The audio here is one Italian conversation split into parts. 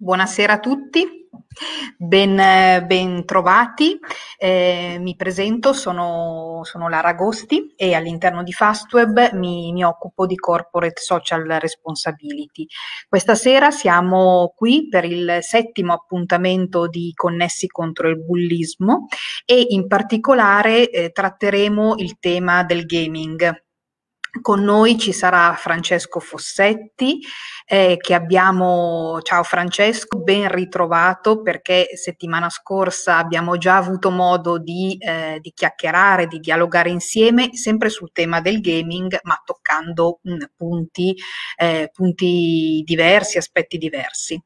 Buonasera a tutti, ben, ben trovati. Eh, mi presento, sono, sono, Lara Agosti e all'interno di Fastweb mi, mi, occupo di Corporate Social Responsibility. Questa sera siamo qui per il settimo appuntamento di Connessi contro il bullismo e in particolare eh, tratteremo il tema del gaming con noi ci sarà Francesco Fossetti, eh, che abbiamo, ciao Francesco, ben ritrovato perché settimana scorsa abbiamo già avuto modo di, eh, di chiacchierare, di dialogare insieme, sempre sul tema del gaming, ma toccando mh, mm, punti, eh, punti, diversi, aspetti diversi.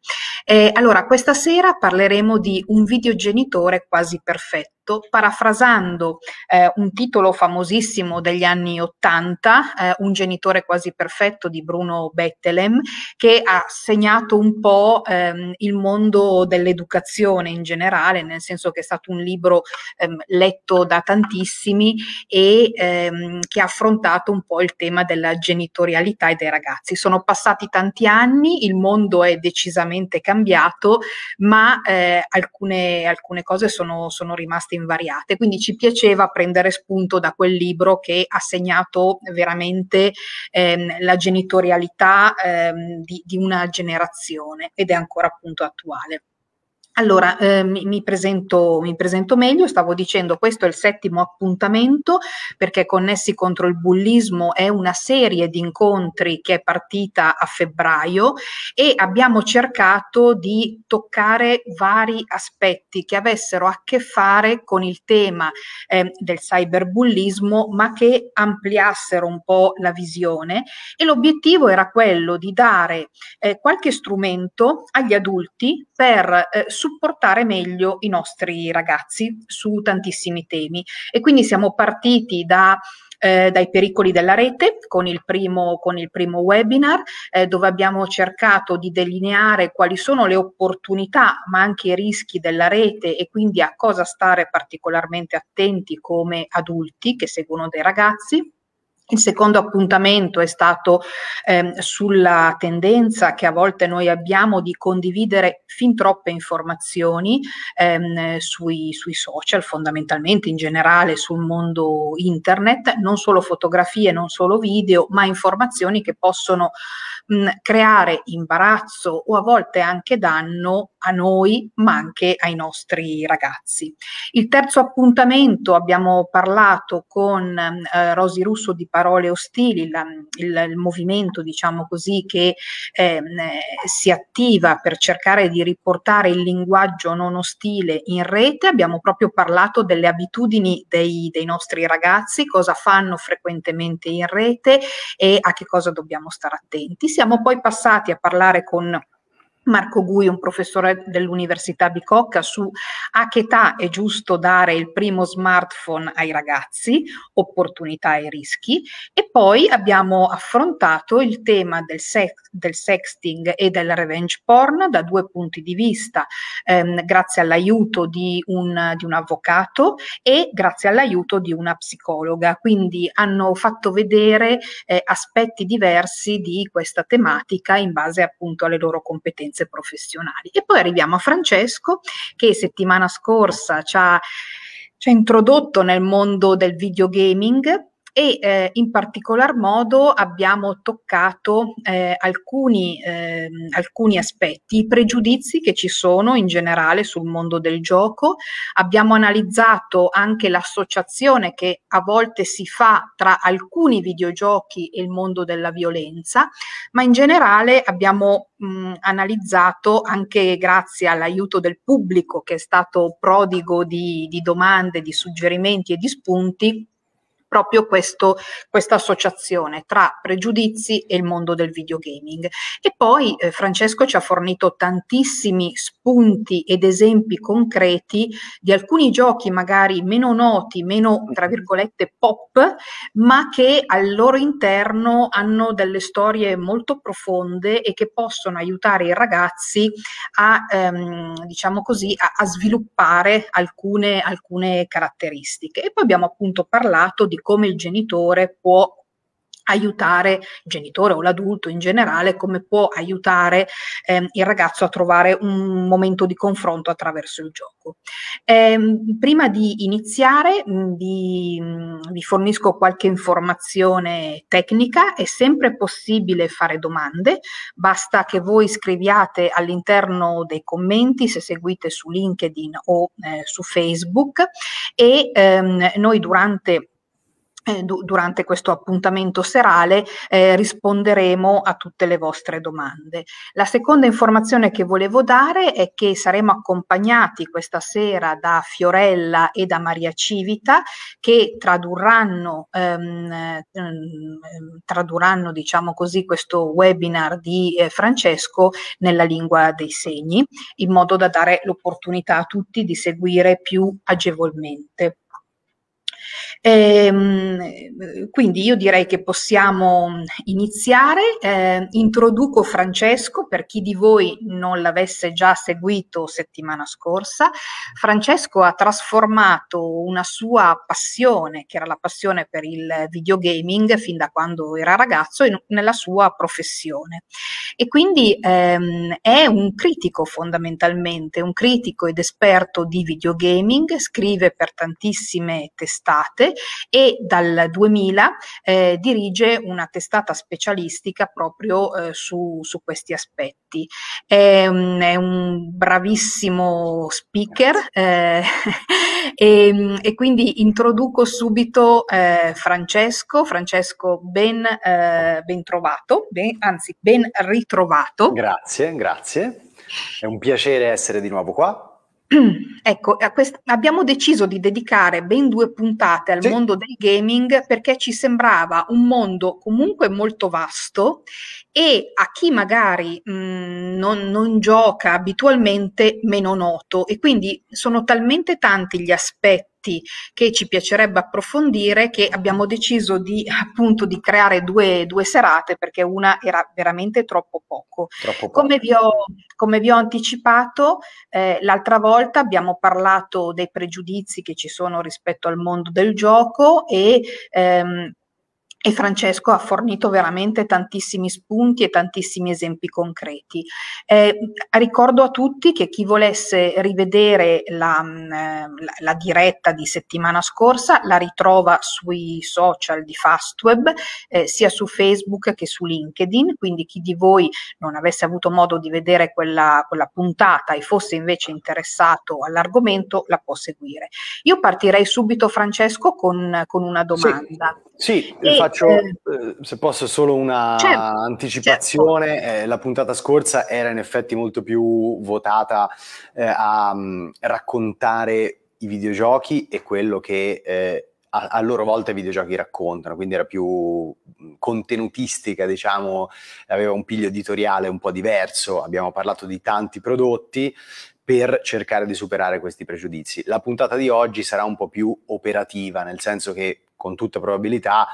Eh, allora, questa sera parleremo di un videogenitore quasi perfetto detto, parafrasando eh, un titolo famosissimo degli anni Ottanta, eh, Un genitore quasi perfetto di Bruno Bettelem, che ha segnato un po' ehm, il mondo dell'educazione in generale, nel senso che è stato un libro ehm, letto da tantissimi e ehm, che ha affrontato un po' il tema della genitorialità e dei ragazzi. Sono passati tanti anni, il mondo è decisamente cambiato, ma eh, alcune, alcune cose sono, sono rimaste rimaste invariate. Quindi ci piaceva prendere spunto da quel libro che ha segnato veramente ehm, la genitorialità ehm, di, di una generazione ed è ancora appunto attuale. Allora, eh, mi, mi, presento, mi, presento, meglio, stavo dicendo questo è il settimo appuntamento perché Connessi contro il bullismo è una serie di incontri che è partita a febbraio e abbiamo cercato di toccare vari aspetti che avessero a che fare con il tema eh, del cyberbullismo ma che ampliassero un po' la visione e l'obiettivo era quello di dare eh, qualche strumento agli adulti per eh, supportare meglio i nostri ragazzi su tantissimi temi. E quindi siamo partiti da eh, dai pericoli della rete con il primo, con il primo webinar eh, dove abbiamo cercato di delineare quali sono le opportunità ma anche i rischi della rete e quindi a cosa stare particolarmente attenti come adulti che seguono dei ragazzi. Il secondo appuntamento è stato ehm, sulla tendenza che a volte noi abbiamo di condividere fin troppe informazioni ehm, sui, sui, social, fondamentalmente in generale sul mondo internet, non solo fotografie, non solo video, ma informazioni che possono creare imbarazzo o a volte anche danno a noi ma anche ai nostri ragazzi. Il terzo appuntamento abbiamo parlato con eh, Rosi Russo di Parole Ostili, la, il, il, movimento diciamo così che eh, si attiva per cercare di riportare il linguaggio non ostile in rete, abbiamo proprio parlato delle abitudini dei, dei nostri ragazzi, cosa fanno frequentemente in rete e a che cosa dobbiamo stare attenti. Siamo poi passati a parlare con Marco Gui, un professore dell'Università Bicocca, su a che età è giusto dare il primo smartphone ai ragazzi, opportunità e rischi, e poi abbiamo affrontato il tema del, sex, del sexting e del revenge porn da due punti di vista, ehm, grazie all'aiuto di un, di un avvocato e grazie all'aiuto di una psicologa. Quindi hanno fatto vedere eh, aspetti diversi di questa tematica in base appunto alle loro competenze esperienze professionali. E poi arriviamo a Francesco che settimana scorsa ci ha, ci ha introdotto nel mondo del videogaming e eh, in particolar modo abbiamo toccato eh, alcuni, eh, alcuni aspetti, i pregiudizi che ci sono in generale sul mondo del gioco, abbiamo analizzato anche l'associazione che a volte si fa tra alcuni videogiochi e il mondo della violenza, ma in generale abbiamo mh, mm, analizzato anche grazie all'aiuto del pubblico che è stato prodigo di, di domande, di suggerimenti e di spunti, proprio questo, questa associazione tra pregiudizi e il mondo del videogaming. E poi eh, Francesco ci ha fornito tantissimi spunti ed esempi concreti di alcuni giochi magari meno noti, meno tra mm-hmm. virgolette pop, ma che al loro interno hanno delle storie molto profonde e che possono aiutare i ragazzi a, ehm, diciamo così, a, a sviluppare alcune, alcune caratteristiche. E poi abbiamo appunto parlato di come il genitore può aiutare il genitore o l'adulto in generale, come può aiutare ehm, il ragazzo a trovare un momento di confronto attraverso il gioco. Ehm, prima di iniziare vi, vi, fornisco qualche informazione tecnica, è sempre possibile fare domande, basta che voi scriviate all'interno dei commenti se seguite su LinkedIn o eh, su Facebook e ehm, noi durante eh, durante questo appuntamento serale eh, risponderemo a tutte le vostre domande. La seconda informazione che volevo dare è che saremo accompagnati questa sera da Fiorella e da Maria Civita che tradurranno, ehm, ehm tradurranno diciamo così, questo webinar di eh, Francesco nella lingua dei segni in modo da dare l'opportunità a tutti di seguire più agevolmente. Ehm, quindi io direi che possiamo iniziare. Eh, introduco Francesco per chi di voi non l'avesse già seguito settimana scorsa. Francesco ha trasformato una sua passione, che era la passione per il videogaming fin da quando era ragazzo, in, nella sua professione. E quindi ehm, è un critico fondamentalmente, un critico ed esperto di videogaming, scrive per tantissime testate private e dal 2000 eh, dirige una testata specialistica proprio eh, su, su, questi aspetti. È un, è un bravissimo speaker eh, e, ehm, e, quindi introduco subito eh, Francesco. Francesco, ben, eh, ben trovato, ben, anzi ben ritrovato. Grazie, grazie. È un piacere essere di nuovo qua. ecco, a quest- abbiamo deciso di dedicare ben due puntate al sì. mondo del gaming perché ci sembrava un mondo comunque molto vasto e a chi magari mh, mm, non, non, gioca abitualmente meno noto e quindi sono talmente tanti gli aspetti aspetti che ci piacerebbe approfondire che abbiamo deciso di appunto di creare due, due serate perché una era veramente troppo poco. Troppo poco. Come, vi ho, come, vi ho, anticipato, eh, l'altra volta abbiamo parlato dei pregiudizi che ci sono rispetto al mondo del gioco e ehm, e Francesco ha fornito veramente tantissimi spunti e tantissimi esempi concreti. Eh, ricordo a tutti che chi volesse rivedere la, mm, la, la, diretta di settimana scorsa la ritrova sui social di Fastweb, eh, sia su Facebook che su LinkedIn, quindi chi di voi non avesse avuto modo di vedere quella, quella puntata e fosse invece interessato all'argomento la può seguire. Io partirei subito Francesco con, con una domanda. Sì, sì infatti faccio, eh. Eh, se posso, solo una certo, anticipazione. Certo. Eh, la puntata scorsa era in effetti molto più votata eh, a um, raccontare i videogiochi e quello che eh, a, a, loro volta i videogiochi raccontano, quindi era più mm, contenutistica, diciamo, aveva un piglio editoriale un po' diverso. Abbiamo parlato di tanti prodotti per cercare di superare questi pregiudizi. La puntata di oggi sarà un po' più operativa, nel senso che con tutta probabilità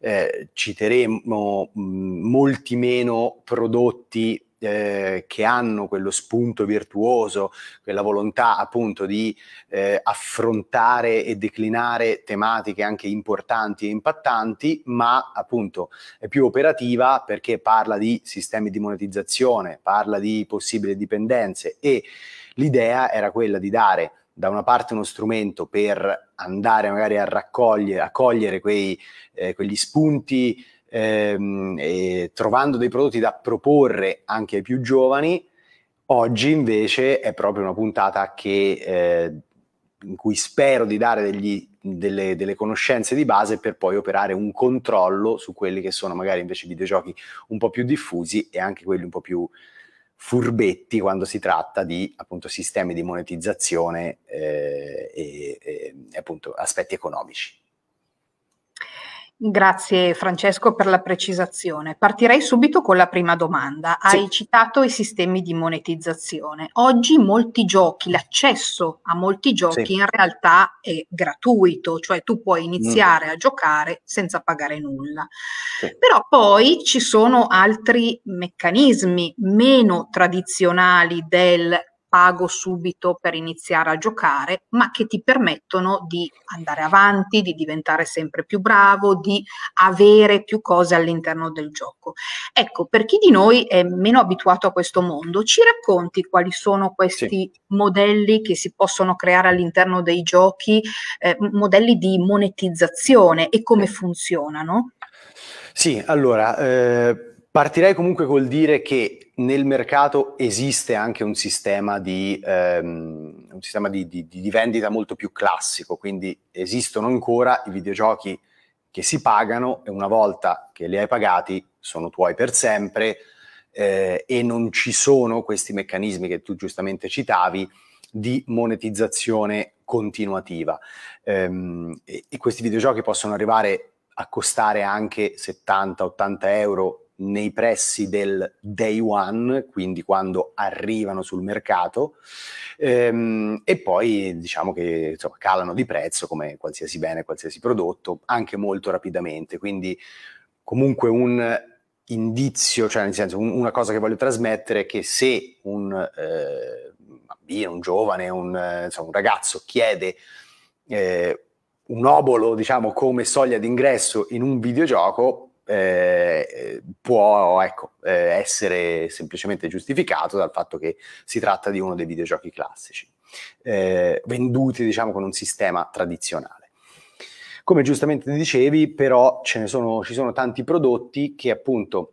eh, citeremo mm, molti meno prodotti eh, che hanno quello spunto virtuoso, quella volontà appunto di eh, affrontare e declinare tematiche anche importanti e impattanti, ma appunto è più operativa perché parla di sistemi di monetizzazione, parla di possibili dipendenze e l'idea era quella di dare da una parte uno strumento per andare magari a raccogliere, a cogliere quei, eh, quegli spunti, ehm, e trovando dei prodotti da proporre anche ai più giovani, oggi invece è proprio una puntata che, eh, in cui spero di dare degli, delle, delle conoscenze di base per poi operare un controllo su quelli che sono magari invece videogiochi un po' più diffusi e anche quelli un po' più furbetti quando si tratta di appunto sistemi di monetizzazione eh, e, e appunto aspetti economici. Grazie Francesco per la precisazione. Partirei subito con la prima domanda. Sì. Hai citato i sistemi di monetizzazione. Oggi molti giochi, l'accesso a molti giochi sì. in realtà è gratuito, cioè tu puoi mm. iniziare mm. a giocare senza pagare nulla. Sì. Però poi ci sono altri meccanismi meno tradizionali del pago subito per iniziare a giocare, ma che ti permettono di andare avanti, di diventare sempre più bravo, di avere più cose all'interno del gioco. Ecco, per chi di noi è meno abituato a questo mondo, ci racconti quali sono questi sì. modelli che si possono creare all'interno dei giochi, eh, modelli di monetizzazione e come funzionano? Sì, allora, eh, partirei comunque col dire che nel mercato esiste anche un sistema, di, ehm, un sistema di, di, di, vendita molto più classico, quindi esistono ancora i videogiochi che si pagano e una volta che li hai pagati sono tuoi per sempre eh, e non ci sono questi meccanismi che tu giustamente citavi di monetizzazione continuativa. Ehm, e, e questi videogiochi possono arrivare a costare anche 70-80 euro nei pressi del day one, quindi quando arrivano sul mercato, ehm, e poi diciamo che insomma, calano di prezzo come qualsiasi bene, qualsiasi prodotto, anche molto rapidamente. Quindi comunque un indizio, cioè nel senso un, una cosa che voglio trasmettere è che se un eh, bambino, un giovane, un, insomma, un ragazzo chiede eh, un obolo, diciamo, come soglia d'ingresso in un videogioco, eh, può ecco, eh, essere semplicemente giustificato dal fatto che si tratta di uno dei videogiochi classici, eh, venduti diciamo con un sistema tradizionale. Come giustamente dicevi, però sono, ci sono tanti prodotti che appunto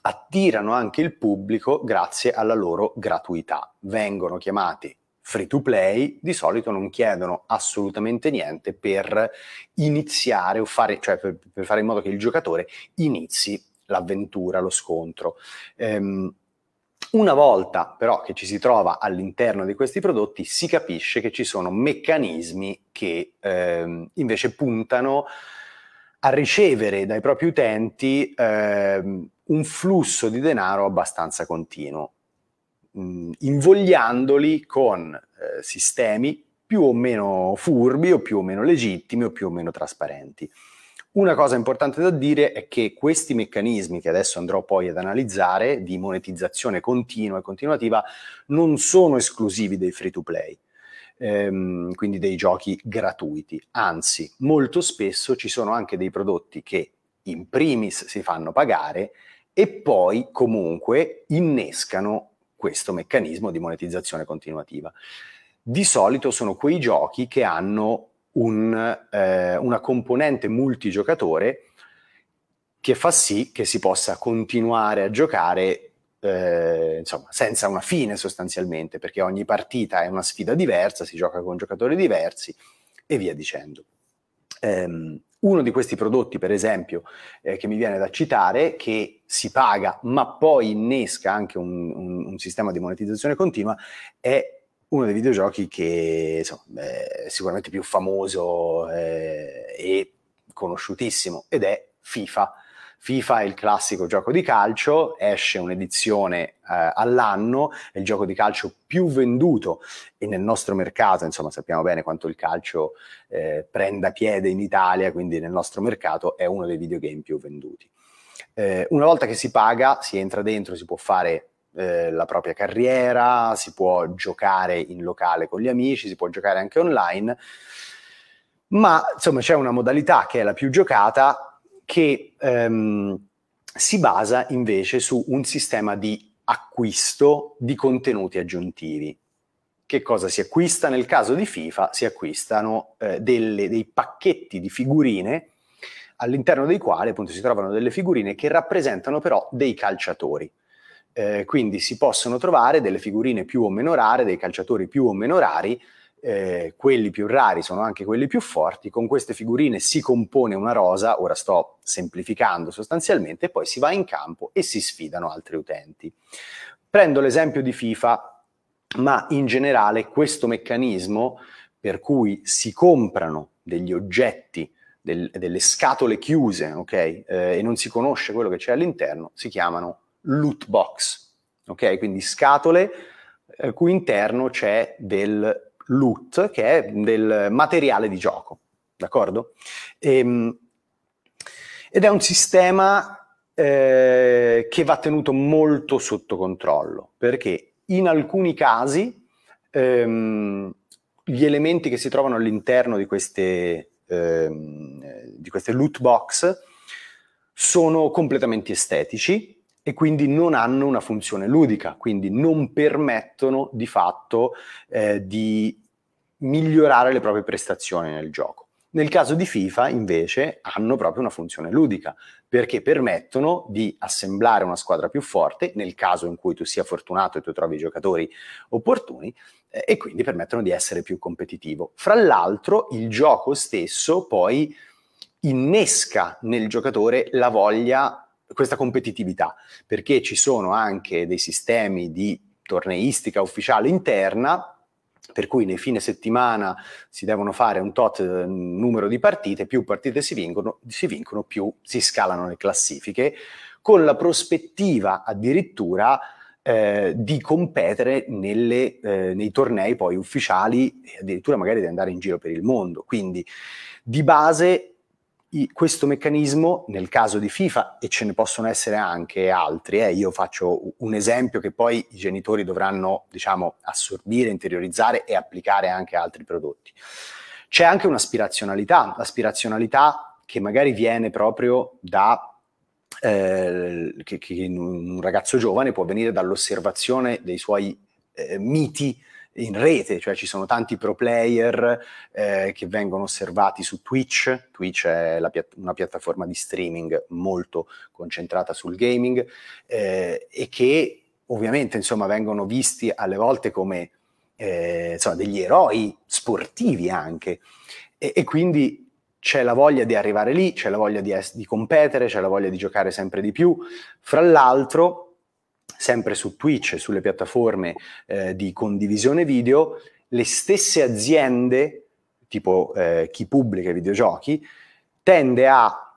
attirano anche il pubblico grazie alla loro gratuità. Vengono chiamati free to play di solito non chiedono assolutamente niente per iniziare o fare, cioè per, per fare in modo che il giocatore inizi l'avventura, lo scontro. Ehm, una volta però che ci si trova all'interno di questi prodotti si capisce che ci sono meccanismi che ehm, invece puntano a ricevere dai propri utenti ehm, un flusso di denaro abbastanza continuo mh, invogliandoli con eh, sistemi più o meno furbi o più o meno legittimi o più o meno trasparenti. Una cosa importante da dire è che questi meccanismi che adesso andrò poi ad analizzare di monetizzazione continua e continuativa non sono esclusivi dei free to play, ehm, quindi dei giochi gratuiti. Anzi, molto spesso ci sono anche dei prodotti che in primis si fanno pagare e poi comunque innescano questo meccanismo di monetizzazione continuativa. Di solito sono quei giochi che hanno un, eh, una componente multigiocatore che fa sì che si possa continuare a giocare eh, insomma, senza una fine sostanzialmente, perché ogni partita è una sfida diversa, si gioca con giocatori diversi e via dicendo. Ehm, uno di questi prodotti, per esempio, eh, che mi viene da citare, che si paga ma poi innesca anche un, un, un sistema di monetizzazione continua, è uno dei videogiochi che insomma, è sicuramente più famoso eh, e conosciutissimo ed è FIFA FIFA è il classico gioco di calcio, esce un'edizione eh, all'anno, è il gioco di calcio più venduto e nel nostro mercato, insomma sappiamo bene quanto il calcio eh, prenda piede in Italia, quindi nel nostro mercato è uno dei videogame più venduti. Eh, una volta che si paga, si entra dentro, si può fare eh, la propria carriera, si può giocare in locale con gli amici, si può giocare anche online, ma insomma c'è una modalità che è la più giocata che ehm, si basa invece su un sistema di acquisto di contenuti aggiuntivi. Che cosa si acquista? Nel caso di FIFA si acquistano eh, delle, dei pacchetti di figurine all'interno dei quali appunto si trovano delle figurine che rappresentano però dei calciatori. Eh, quindi si possono trovare delle figurine più o meno rare, dei calciatori più o meno rari, eh, quelli più rari sono anche quelli più forti, con queste figurine si compone una rosa, ora sto semplificando sostanzialmente, e poi si va in campo e si sfidano altri utenti. Prendo l'esempio di FIFA, ma in generale questo meccanismo per cui si comprano degli oggetti, del, delle scatole chiuse, ok? Eh, e non si conosce quello che c'è all'interno, si chiamano loot box, ok? Quindi scatole al eh, cui interno c'è del loot, che è del materiale di gioco, d'accordo? E, ehm, ed è un sistema eh, che va tenuto molto sotto controllo, perché in alcuni casi ehm, gli elementi che si trovano all'interno di queste, ehm, di queste loot box sono completamente estetici, e quindi non hanno una funzione ludica, quindi non permettono di fatto eh, di migliorare le proprie prestazioni nel gioco. Nel caso di FIFA invece hanno proprio una funzione ludica perché permettono di assemblare una squadra più forte nel caso in cui tu sia fortunato e tu trovi i giocatori opportuni eh, e quindi permettono di essere più competitivo. Fra l'altro il gioco stesso poi innesca nel giocatore la voglia questa competitività, perché ci sono anche dei sistemi di torneistica ufficiale interna per cui nei fine settimana si devono fare un tot eh, numero di partite, più partite si vincono, si vincono più si scalano le classifiche, con la prospettiva addirittura eh, di competere nelle, eh, nei tornei poi ufficiali e addirittura magari di andare in giro per il mondo. Quindi di base i, questo meccanismo, nel caso di FIFA, e ce ne possono essere anche altri, eh, io faccio un esempio che poi i genitori dovranno diciamo, assorbire, interiorizzare e applicare anche a altri prodotti. C'è anche un'aspirazionalità, l'aspirazionalità che magari viene proprio da eh, che, che, un ragazzo giovane può venire dall'osservazione dei suoi eh, miti in rete, cioè ci sono tanti pro player eh, che vengono osservati su Twitch, Twitch è piatt- una piattaforma di streaming molto concentrata sul gaming eh, e che ovviamente insomma, vengono visti alle volte come eh, insomma, degli eroi sportivi anche e, e, quindi c'è la voglia di arrivare lì, c'è la voglia di, es- di competere, c'è la voglia di giocare sempre di più, fra l'altro sempre su Twitch e sulle piattaforme eh, di condivisione video, le stesse aziende, tipo eh, chi pubblica i videogiochi, tende a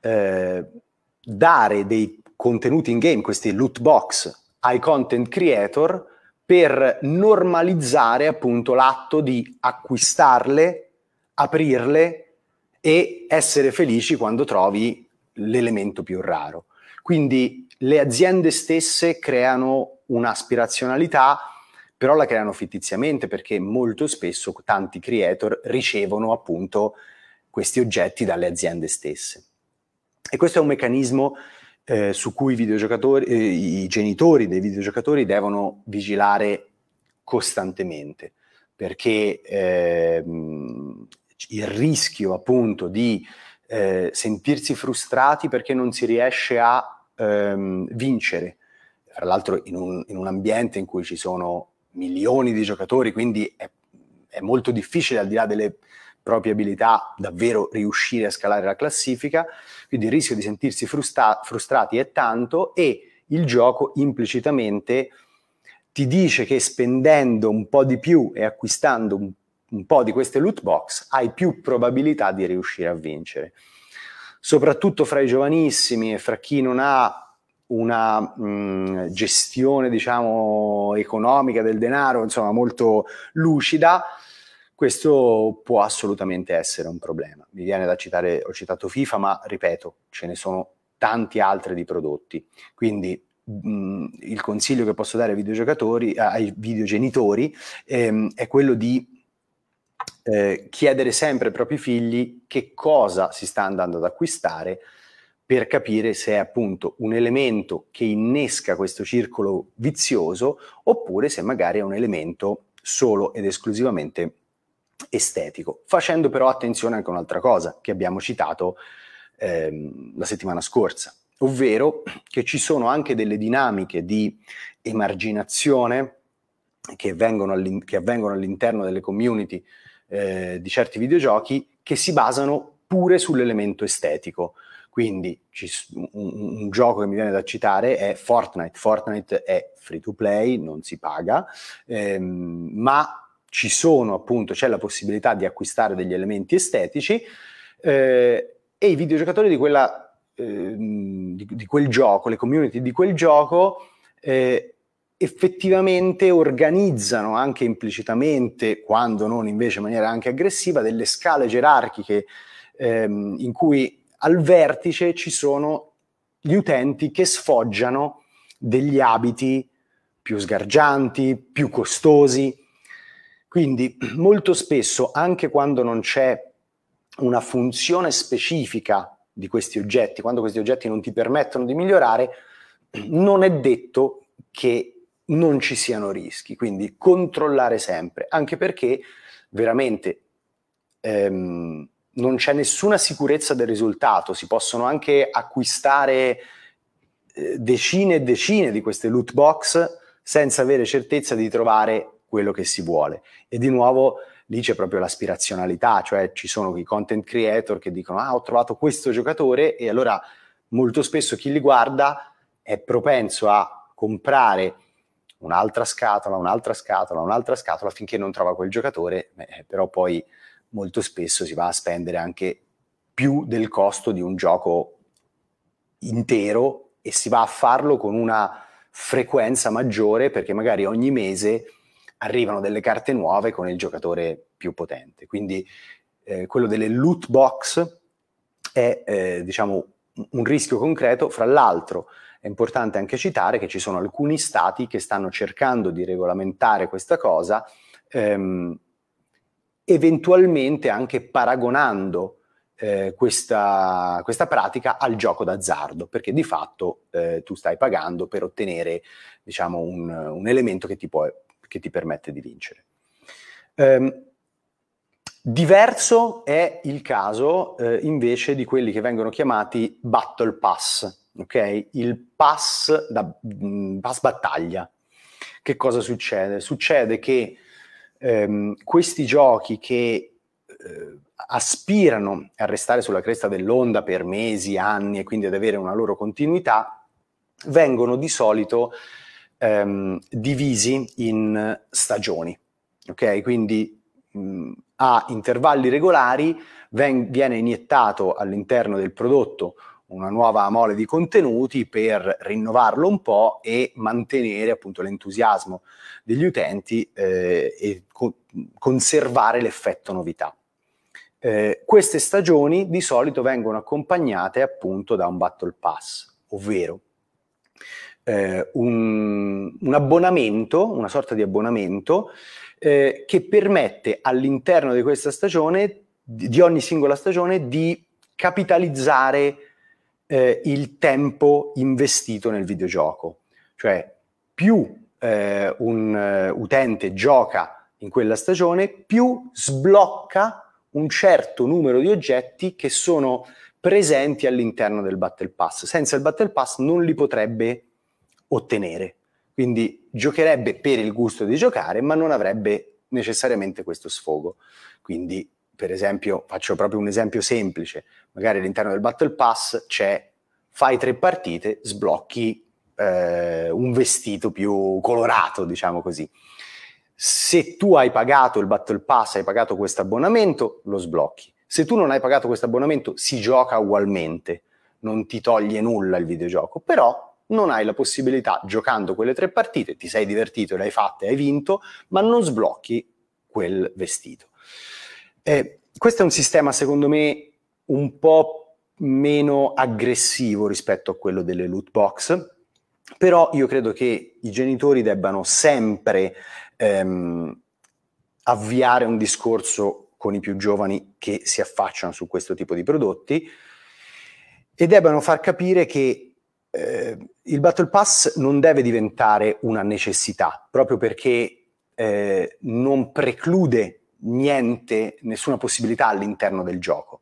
eh, dare dei contenuti in game, questi loot box, ai content creator per normalizzare appunto l'atto di acquistarle, aprirle e essere felici quando trovi l'elemento più raro. Quindi le aziende stesse creano un'aspirazionalità, però la creano fittiziamente perché molto spesso tanti creator ricevono appunto questi oggetti dalle aziende stesse. E questo è un meccanismo eh, su cui i, eh, i genitori dei videogiocatori devono vigilare costantemente, perché eh, il rischio appunto di eh, sentirsi frustrati perché non si riesce a ehm, vincere, fra l'altro in un, in un, ambiente in cui ci sono milioni di giocatori, quindi è, è molto difficile al di là delle proprie abilità davvero riuscire a scalare la classifica, quindi il rischio di sentirsi frusta- frustrati è tanto e il gioco implicitamente ti dice che spendendo un po' di più e acquistando un, un po' di queste loot box hai più probabilità di riuscire a vincere soprattutto fra i giovanissimi e fra chi non ha una mh, mm, gestione diciamo, economica del denaro insomma, molto lucida, questo può assolutamente essere un problema. Mi viene da citare, ho citato FIFA, ma ripeto, ce ne sono tanti altri di prodotti. Quindi mh, mm, il consiglio che posso dare ai videogiocatori, ai videogenitori, ehm, è quello di eh, chiedere sempre ai propri figli che cosa si sta andando ad acquistare per capire se è appunto un elemento che innesca questo circolo vizioso oppure se magari è un elemento solo ed esclusivamente estetico. Facendo però attenzione anche a un'altra cosa che abbiamo citato ehm, la settimana scorsa, ovvero che ci sono anche delle dinamiche di emarginazione che, che avvengono all'interno delle community eh, di certi videogiochi che si basano pure sull'elemento estetico. Quindi un, un, gioco che mi viene da citare è Fortnite. Fortnite è free to play, non si paga, ehm, ma ci sono appunto, c'è la possibilità di acquistare degli elementi estetici eh, e i videogiocatori di, quella, eh, di, di, quel gioco, le community di quel gioco, eh, effettivamente organizzano anche implicitamente, quando non invece in maniera anche aggressiva, delle scale gerarchiche ehm, in cui al vertice ci sono gli utenti che sfoggiano degli abiti più sgargianti, più costosi. Quindi molto spesso, anche quando non c'è una funzione specifica di questi oggetti, quando questi oggetti non ti permettono di migliorare, non è detto che non ci siano rischi, quindi controllare sempre, anche perché veramente ehm, non c'è nessuna sicurezza del risultato, si possono anche acquistare eh, decine e decine di queste loot box senza avere certezza di trovare quello che si vuole. E di nuovo lì c'è proprio l'aspirazionalità, cioè ci sono i content creator che dicono ah ho trovato questo giocatore e allora molto spesso chi li guarda è propenso a comprare un'altra scatola, un'altra scatola, un'altra scatola finché non trova quel giocatore, eh, però poi molto spesso si va a spendere anche più del costo di un gioco intero e si va a farlo con una frequenza maggiore perché magari ogni mese arrivano delle carte nuove con il giocatore più potente. Quindi eh, quello delle loot box è eh, diciamo un rischio concreto, fra l'altro è importante anche citare che ci sono alcuni stati che stanno cercando di regolamentare questa cosa, ehm, eventualmente anche paragonando eh, questa, questa, pratica al gioco d'azzardo, perché di fatto eh, tu stai pagando per ottenere diciamo, un, un elemento che ti, può, che ti, permette di vincere. Um, diverso è il caso eh, invece di quelli che vengono chiamati battle pass, ok? Il pass, da, mm, pass battaglia. Che cosa succede? Succede che ehm, questi giochi che eh, aspirano a restare sulla cresta dell'onda per mesi, anni e quindi ad avere una loro continuità, vengono di solito ehm, divisi in stagioni, ok? Quindi mh, mm, a intervalli regolari veng- viene iniettato all'interno del prodotto una nuova mole di contenuti per rinnovarlo un po' e mantenere appunto l'entusiasmo degli utenti eh, e co- conservare l'effetto novità. Eh, queste stagioni di solito vengono accompagnate appunto da un battle pass, ovvero eh, un, un, abbonamento, una sorta di abbonamento eh, che permette all'interno di questa stagione, di, di ogni singola stagione, di capitalizzare eh, il tempo investito nel videogioco. Cioè, più eh, un eh, utente gioca in quella stagione, più sblocca un certo numero di oggetti che sono presenti all'interno del Battle Pass. Senza il Battle Pass non li potrebbe ottenere. Quindi giocherebbe per il gusto di giocare, ma non avrebbe necessariamente questo sfogo. Quindi per esempio, faccio proprio un esempio semplice, magari all'interno del Battle Pass c'è fai tre partite, sblocchi eh, un vestito più colorato, diciamo così. Se tu hai pagato il Battle Pass, hai pagato questo abbonamento, lo sblocchi. Se tu non hai pagato questo abbonamento, si gioca ugualmente, non ti toglie nulla il videogioco, però non hai la possibilità, giocando quelle tre partite, ti sei divertito, le hai fatte, hai vinto, ma non sblocchi quel vestito. Eh, questo è un sistema, secondo me, un po' meno aggressivo rispetto a quello delle loot box, però io credo che i genitori debbano sempre ehm, avviare un discorso con i più giovani che si affacciano su questo tipo di prodotti e debbano far capire che eh, il Battle Pass non deve diventare una necessità, proprio perché eh, non preclude niente, nessuna possibilità all'interno del gioco.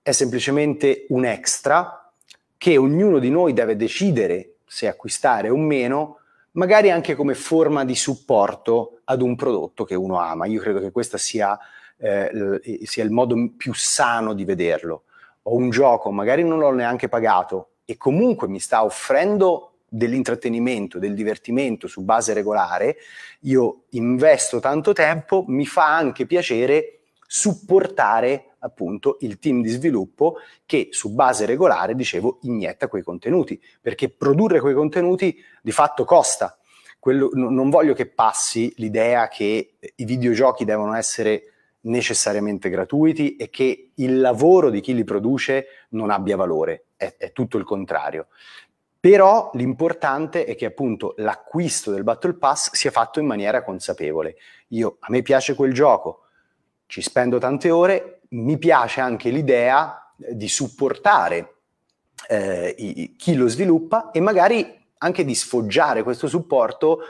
È semplicemente un extra che ognuno di noi deve decidere se acquistare o meno, magari anche come forma di supporto ad un prodotto che uno ama. Io credo che questo sia, eh, sia il modo più sano di vederlo. Ho un gioco, magari non l'ho neanche pagato e comunque mi sta offrendo dell'intrattenimento, del divertimento su base regolare, io investo tanto tempo, mi fa anche piacere supportare appunto il team di sviluppo che su base regolare, dicevo, inietta quei contenuti, perché produrre quei contenuti di fatto costa. Quello, non voglio che passi l'idea che i videogiochi devono essere necessariamente gratuiti e che il lavoro di chi li produce non abbia valore, è, è tutto il contrario. Però l'importante è che appunto l'acquisto del Battle Pass sia fatto in maniera consapevole. Io, a me piace quel gioco, ci spendo tante ore, mi piace anche l'idea eh, di supportare eh, i, chi lo sviluppa e magari anche di sfoggiare questo supporto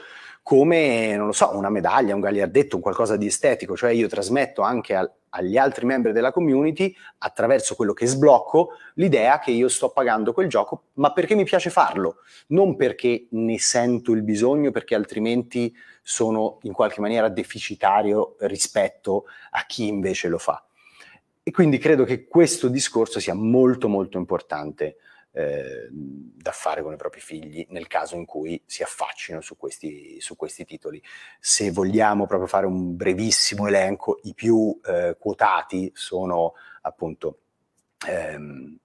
come, non lo so, una medaglia, un gagliardetto, un qualcosa di estetico, cioè io trasmetto anche al, agli altri membri della community, attraverso quello che sblocco, l'idea che io sto pagando quel gioco, ma perché mi piace farlo, non perché ne sento il bisogno, perché altrimenti sono in qualche maniera deficitario rispetto a chi invece lo fa. E quindi credo che questo discorso sia molto molto importante. Ehm, da fare con i propri figli nel caso in cui si affaccino su questi, su questi titoli. Se vogliamo proprio fare un brevissimo elenco, i più eh, quotati sono appunto ehm,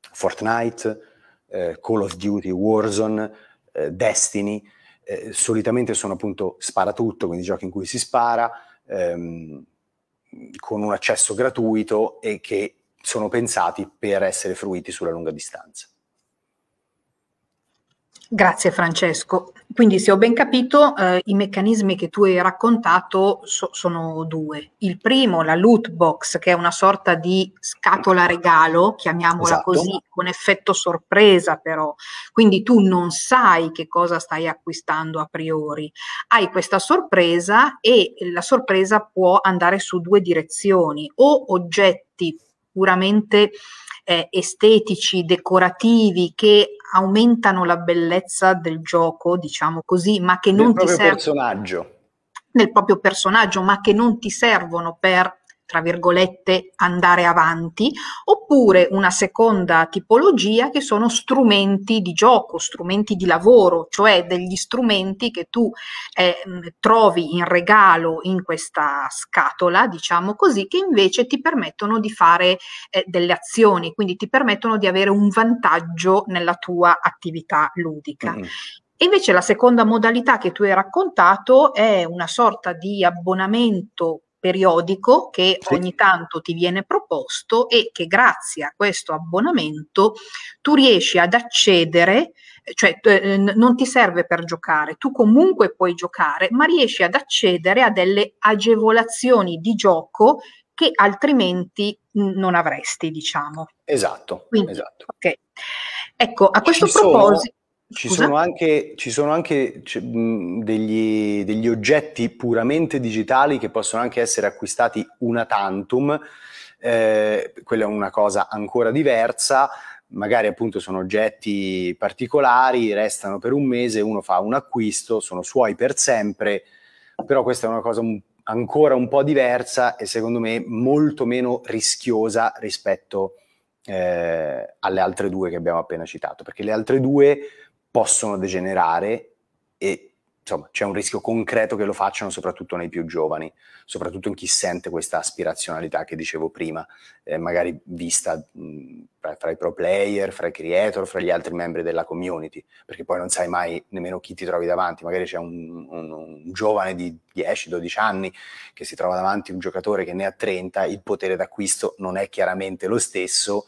Fortnite, eh, Call of Duty, Warzone, eh, Destiny, eh, solitamente sono appunto sparatutto, quindi giochi in cui si spara. Ehm, con un accesso gratuito e che sono pensati per essere fruiti sulla lunga distanza. Grazie Francesco. Quindi se ho ben capito, eh, i meccanismi che tu hai raccontato so- sono due. Il primo, la loot box, che è una sorta di scatola regalo, chiamiamola esatto. così, con effetto sorpresa però. Quindi tu non sai che cosa stai acquistando a priori. Hai questa sorpresa e la sorpresa può andare su due direzioni, o oggetti puramente eh, estetici, decorativi, che aumentano la bellezza del gioco, diciamo così, ma che non ti servono. Nel proprio personaggio, ma che non ti servono per tra virgolette, andare avanti, oppure una seconda tipologia che sono strumenti di gioco, strumenti di lavoro, cioè degli strumenti che tu eh, trovi in regalo in questa scatola, diciamo così, che invece ti permettono di fare eh, delle azioni, quindi ti permettono di avere un vantaggio nella tua attività ludica. mm invece la seconda modalità che tu hai raccontato è una sorta di abbonamento periodico che sì. ogni tanto ti viene proposto e che grazie a questo abbonamento tu riesci ad accedere, eh, cioè eh, non ti serve per giocare, tu comunque puoi giocare, ma riesci ad accedere a delle agevolazioni di gioco che altrimenti non avresti, diciamo. Esatto. Quindi, esatto. Okay. Ecco, a questo ci proposito... Ci sono, anche, ci sono anche, degli, degli, oggetti puramente digitali che possono anche essere acquistati una tantum, eh, quella è una cosa ancora diversa, magari appunto sono oggetti particolari, restano per un mese, uno fa un acquisto, sono suoi per sempre, però questa è una cosa un, ancora un po' diversa e secondo me molto meno rischiosa rispetto eh, alle altre due che abbiamo appena citato, perché le altre due possono degenerare e insomma c'è un rischio concreto che lo facciano soprattutto nei più giovani, soprattutto in chi sente questa aspirazionalità che dicevo prima, eh, magari vista mh, fra, fra, i pro player, fra i creator, fra gli altri membri della community, perché poi non sai mai nemmeno chi ti trovi davanti, magari c'è un, un, un giovane di 10-12 anni che si trova davanti a un giocatore che ne ha 30, il potere d'acquisto non è chiaramente lo stesso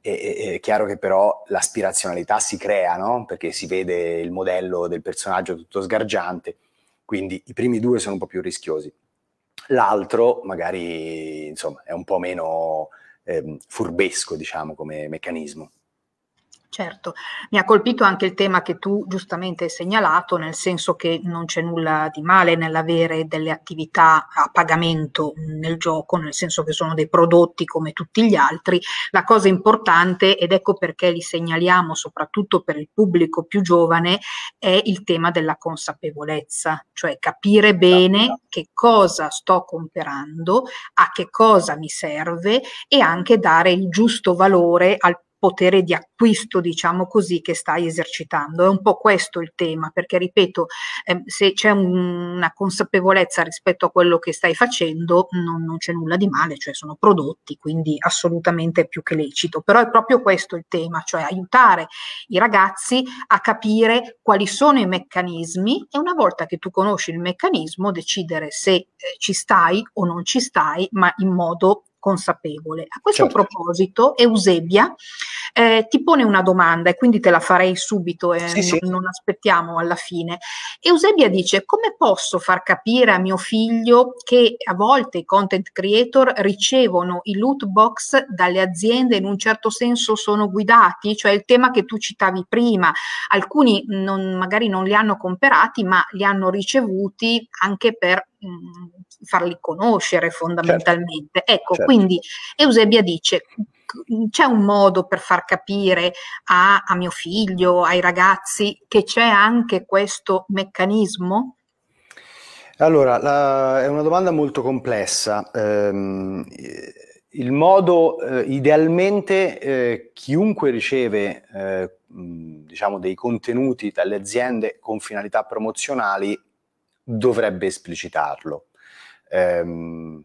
è, è chiaro che però l'aspirazionalità si crea, no? perché si vede il modello del personaggio tutto sgargiante, quindi i primi due sono un po' più rischiosi. L'altro magari insomma, è un po' meno eh, furbesco diciamo, come meccanismo. Certo, mi ha colpito anche il tema che tu giustamente hai segnalato, nel senso che non c'è nulla di male nell'avere delle attività a pagamento nel gioco, nel senso che sono dei prodotti come tutti gli altri. La cosa importante, ed ecco perché li segnaliamo soprattutto per il pubblico più giovane, è il tema della consapevolezza, cioè capire esatto. bene che cosa sto comprando, a che cosa mi serve e anche dare il giusto valore al potere di acquisto, diciamo così, che stai esercitando. È un po' questo il tema, perché ripeto, ehm, se c'è un, una consapevolezza rispetto a quello che stai facendo, non, non c'è nulla di male, cioè sono prodotti, quindi assolutamente più che lecito. Però è proprio questo il tema, cioè aiutare i ragazzi a capire quali sono i meccanismi e una volta che tu conosci il meccanismo, decidere se eh, ci stai o non ci stai, ma in modo consapevole. A questo certo. proposito, Eusebia eh, ti pone una domanda e quindi te la farei subito e eh, sì, non, sì. non, aspettiamo alla fine. Eusebia dice: Come posso far capire a mio figlio che a volte i content creator ricevono i loot box dalle aziende in un certo senso sono guidati? Cioè il tema che tu citavi prima, alcuni non, magari non li hanno comprati, ma li hanno ricevuti anche per. Mh, mm, farli conoscere fondamentalmente. Certo. Ecco, certo. quindi Eusebia dice c'è un modo per far capire a, a mio figlio, ai ragazzi, che c'è anche questo meccanismo? Allora, la, è una domanda molto complessa. Um, il modo, eh, idealmente, eh, chiunque riceve eh, diciamo dei contenuti dalle aziende con finalità promozionali dovrebbe esplicitarlo. Ehm,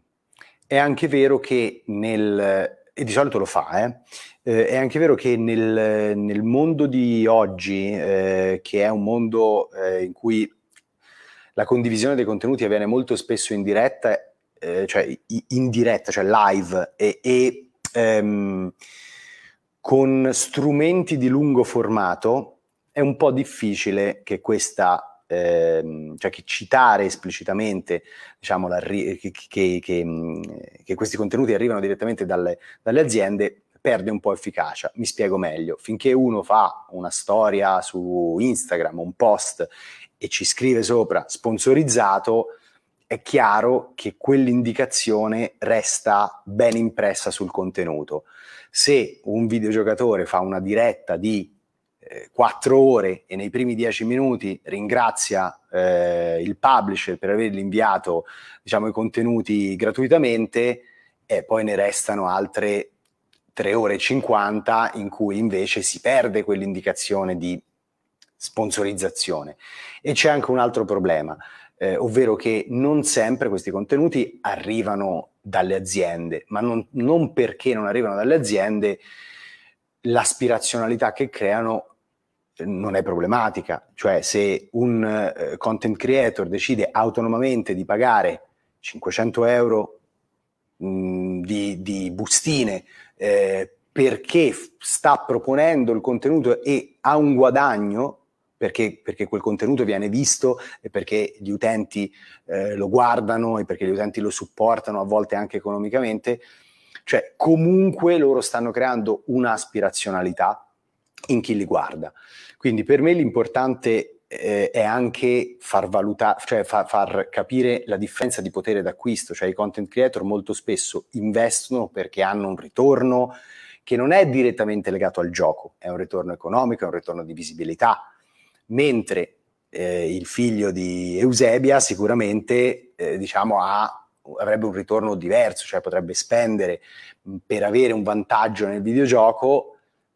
è anche vero che nel, e di solito lo fa, eh, eh, è anche vero che nel, nel mondo di oggi, eh, che è un mondo eh, in cui la condivisione dei contenuti avviene molto spesso in diretta, eh, cioè in diretta, cioè live, e, e ehm, con strumenti di lungo formato, è un po' difficile che questa ehm, cioè che citare esplicitamente diciamo, la, che, che, che, mm, che, questi contenuti arrivano direttamente dalle, dalle aziende perde un po' efficacia. Mi spiego meglio, finché uno fa una storia su Instagram, un post e ci scrive sopra sponsorizzato, è chiaro che quell'indicazione resta ben impressa sul contenuto. Se un videogiocatore fa una diretta di eh, quattro ore e nei primi dieci minuti ringrazia eh, il publisher per avergli inviato diciamo, i contenuti gratuitamente e poi ne restano altre tre ore e cinquanta in cui invece si perde quell'indicazione di sponsorizzazione. E c'è anche un altro problema, eh, ovvero che non sempre questi contenuti arrivano dalle aziende, ma non, non perché non arrivano dalle aziende, l'aspirazionalità che creano non è problematica, cioè se un eh, content creator decide autonomamente di pagare 500 euro mh, di, di, bustine eh, perché f- sta proponendo il contenuto e ha un guadagno, perché, perché, quel contenuto viene visto e perché gli utenti eh, lo guardano e perché gli utenti lo supportano a volte anche economicamente, cioè comunque loro stanno creando un'aspirazionalità in chi li guarda. Quindi per me l'importante eh, è anche far valutare, cioè fa, far capire la differenza di potere d'acquisto, cioè i content creator molto spesso investono perché hanno un ritorno che non è direttamente legato al gioco, è un ritorno economico, è un ritorno di visibilità, mentre eh, il figlio di Eusebia sicuramente eh, diciamo, ha, avrebbe un ritorno diverso, cioè potrebbe spendere mm, per avere un vantaggio nel videogioco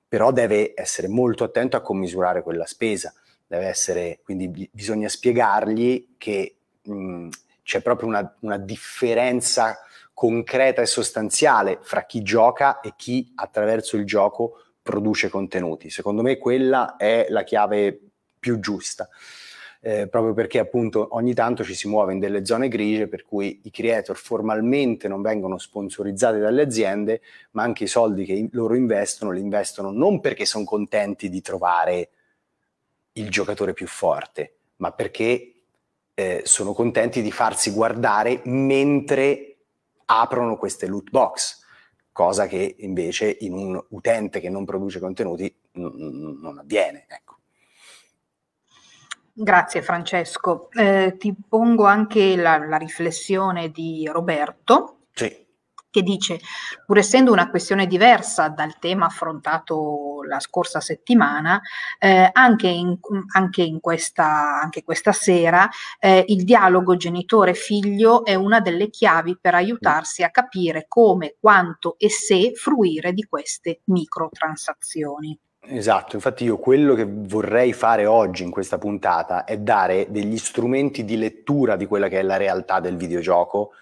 però deve essere molto attento a commisurare quella spesa, deve essere, quindi bisogna spiegargli che mh, mm, c'è proprio una, una differenza concreta e sostanziale fra chi gioca e chi attraverso il gioco produce contenuti. Secondo me quella è la chiave più giusta eh, proprio perché appunto ogni tanto ci si muove in delle zone grigie per cui i creator formalmente non vengono sponsorizzati dalle aziende, ma anche i soldi che loro investono li investono non perché sono contenti di trovare il giocatore più forte, ma perché eh, sono contenti di farsi guardare mentre aprono queste loot box, cosa che invece in un utente che non produce contenuti n- n- non avviene. Ecco. Grazie Francesco. Eh, ti pongo anche la, la riflessione di Roberto. Sì che dice, pur essendo una questione diversa dal tema affrontato la scorsa settimana, eh, anche, in, anche, in questa, anche, questa, sera eh, il dialogo genitore-figlio è una delle chiavi per aiutarsi a capire come, quanto e se fruire di queste microtransazioni. Esatto, infatti io quello che vorrei fare oggi in questa puntata è dare degli strumenti di lettura di quella che è la realtà del videogioco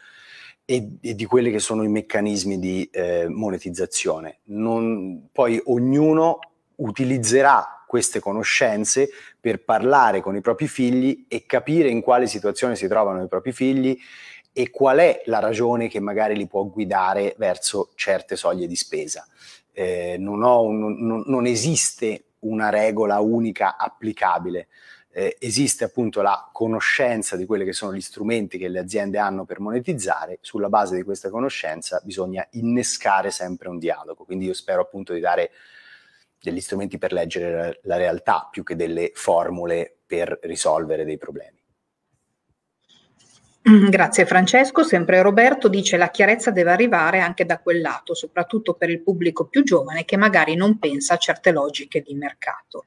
e, e di quelli che sono i meccanismi di eh, monetizzazione. Non, poi ognuno utilizzerà queste conoscenze per parlare con i propri figli e capire in quale situazione si trovano i propri figli e qual è la ragione che magari li può guidare verso certe soglie di spesa eh, non, un, non, non, esiste una regola unica applicabile. Eh, esiste appunto la conoscenza di quelli che sono gli strumenti che le aziende hanno per monetizzare, sulla base di questa conoscenza bisogna innescare sempre un dialogo. Quindi io spero appunto di dare degli strumenti per leggere la realtà più che delle formule per risolvere dei problemi. Grazie Francesco, sempre Roberto dice la chiarezza deve arrivare anche da quel lato, soprattutto per il pubblico più giovane che magari non pensa a certe logiche di mercato.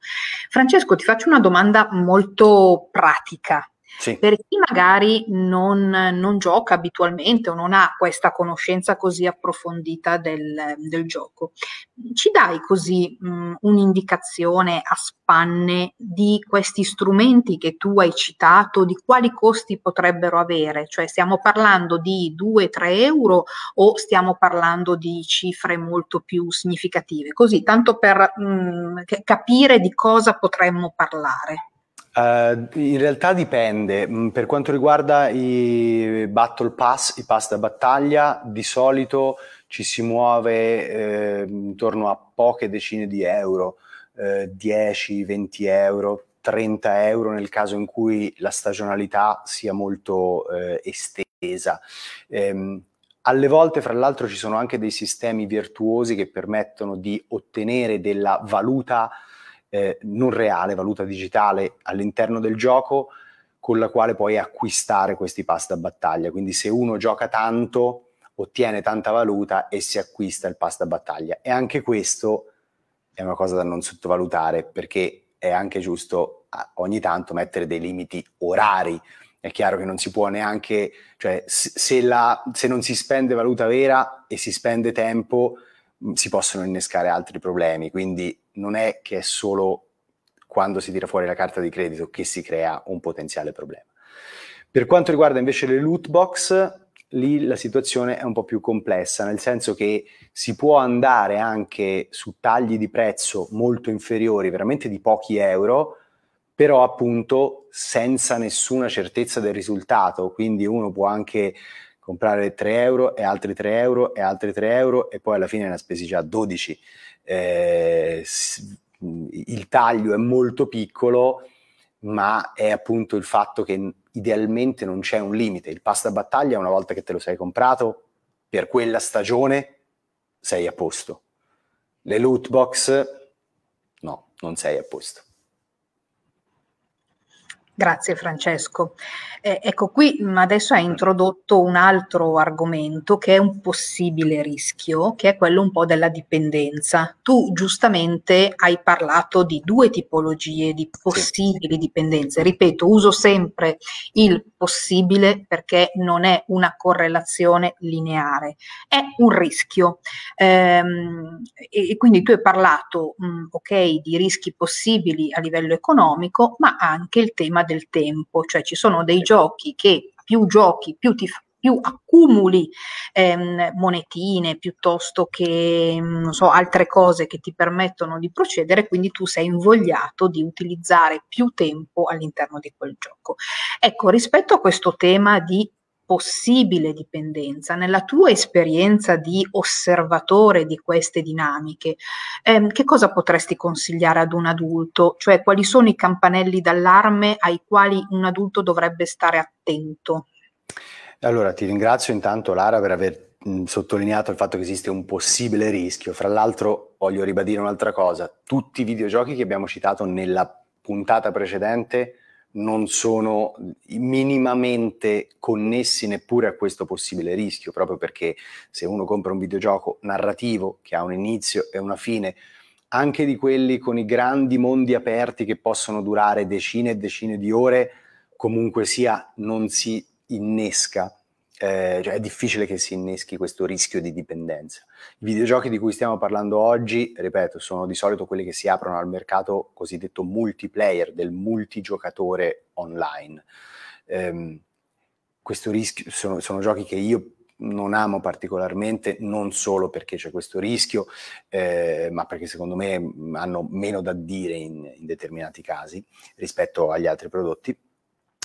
Francesco, ti faccio una domanda molto pratica. Sì. Per chi magari non, non, gioca abitualmente o non ha questa conoscenza così approfondita del, del gioco, ci dai così mh, un'indicazione a spanne di questi strumenti che tu hai citato, di quali costi potrebbero avere? Cioè stiamo parlando di 2-3 euro o stiamo parlando di cifre molto più significative? Così, tanto per mh, capire di cosa potremmo parlare. Eh, in realtà dipende, mm, per quanto riguarda i battle pass, i pass da battaglia, di solito ci si muove eh, intorno a poche decine di euro, eh, 10, 20 euro, 30 euro nel caso in cui la stagionalità sia molto eh, estesa. Ehm, alle volte, fra l'altro, ci sono anche dei sistemi virtuosi che permettono di ottenere della valuta eh, non reale, valuta digitale all'interno del gioco con la quale puoi acquistare questi pass da battaglia. Quindi se uno gioca tanto, ottiene tanta valuta e si acquista il pass da battaglia. E anche questo è una cosa da non sottovalutare perché è anche giusto ogni tanto mettere dei limiti orari. È chiaro che non si può neanche, cioè se, la, se non si spende valuta vera e si spende tempo, si possono innescare altri problemi, quindi non è che è solo quando si tira fuori la carta di credito che si crea un potenziale problema. Per quanto riguarda invece le loot box, lì la situazione è un po' più complessa, nel senso che si può andare anche su tagli di prezzo molto inferiori, veramente di pochi euro, però appunto senza nessuna certezza del risultato, quindi uno può anche comprare 3 euro e altri 3 euro e altri 3 euro e poi alla fine ne ha spesi già 12. Eh, il taglio è molto piccolo, ma è appunto il fatto che idealmente non c'è un limite. Il pasta battaglia, una volta che te lo sei comprato, per quella stagione sei a posto. Le loot box, no, non sei a posto. Grazie Francesco. Eh, ecco, qui mm, adesso hai introdotto un altro argomento che è un possibile rischio, che è quello un po' della dipendenza. Tu giustamente hai parlato di due tipologie di possibili dipendenze. Ripeto, uso sempre il possibile perché non è una correlazione lineare, è un rischio. Ehm, e, e, quindi tu hai parlato, mh, mm, ok, di rischi possibili a livello economico, ma anche il tema del tempo, cioè ci sono dei giochi che più giochi, più ti, più accumuli ehm, monetine piuttosto che mm, so, altre cose che ti permettono di procedere, quindi tu sei invogliato di utilizzare più tempo all'interno di quel gioco. Ecco, rispetto a questo tema di possibile dipendenza, nella tua esperienza di osservatore di queste dinamiche, ehm, che cosa potresti consigliare ad un adulto? Cioè quali sono i campanelli d'allarme ai quali un adulto dovrebbe stare attento? Allora, ti ringrazio intanto Lara per aver mh, sottolineato il fatto che esiste un possibile rischio. Fra l'altro voglio ribadire un'altra cosa, tutti i videogiochi che abbiamo citato nella puntata precedente non sono minimamente connessi neppure a questo possibile rischio, proprio perché se uno compra un videogioco narrativo che ha un inizio e una fine, anche di quelli con i grandi mondi aperti che possono durare decine e decine di ore, comunque sia non si innesca eh, cioè è difficile che si inneschi questo rischio di dipendenza. I videogiochi di cui stiamo parlando oggi, ripeto, sono di solito quelli che si aprono al mercato cosiddetto multiplayer, del multigiocatore online. Ehm, questo rischio sono, sono, giochi che io non amo particolarmente, non solo perché c'è questo rischio, eh, ma perché secondo me hanno meno da dire in, in determinati casi rispetto agli altri prodotti.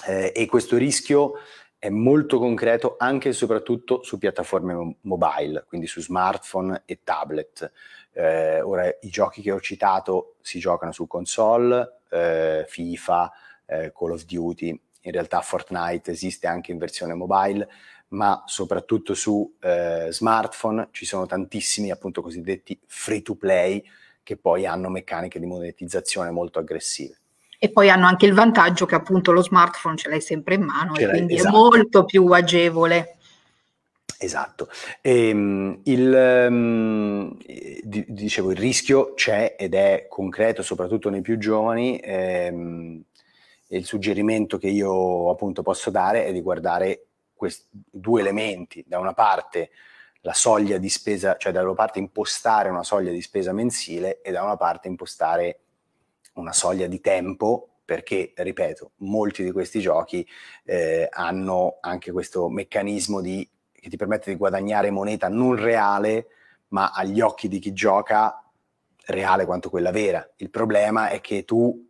Eh, e questo rischio è molto concreto anche e soprattutto su piattaforme mobile, quindi su smartphone e tablet. Eh, ora i giochi che ho citato si giocano su console, eh, FIFA, eh, Call of Duty, in realtà Fortnite esiste anche in versione mobile, ma soprattutto su eh, smartphone ci sono tantissimi appunto cosiddetti free to play che poi hanno meccaniche di monetizzazione molto aggressive e poi hanno anche il vantaggio che appunto lo smartphone ce l'hai sempre in mano ce e quindi esatto. è molto più agevole. Esatto. E, ehm, il, ehm, dicevo, il rischio c'è ed è concreto soprattutto nei più giovani. Ehm, il suggerimento che io appunto posso dare è di guardare questi due elementi. Da una parte la soglia di spesa, cioè da una parte impostare una soglia di spesa mensile e da una parte impostare una soglia di tempo perché, ripeto, molti di questi giochi eh, hanno anche questo meccanismo di, che ti permette di guadagnare moneta non reale, ma agli occhi di chi gioca reale quanto quella vera. Il problema è che tu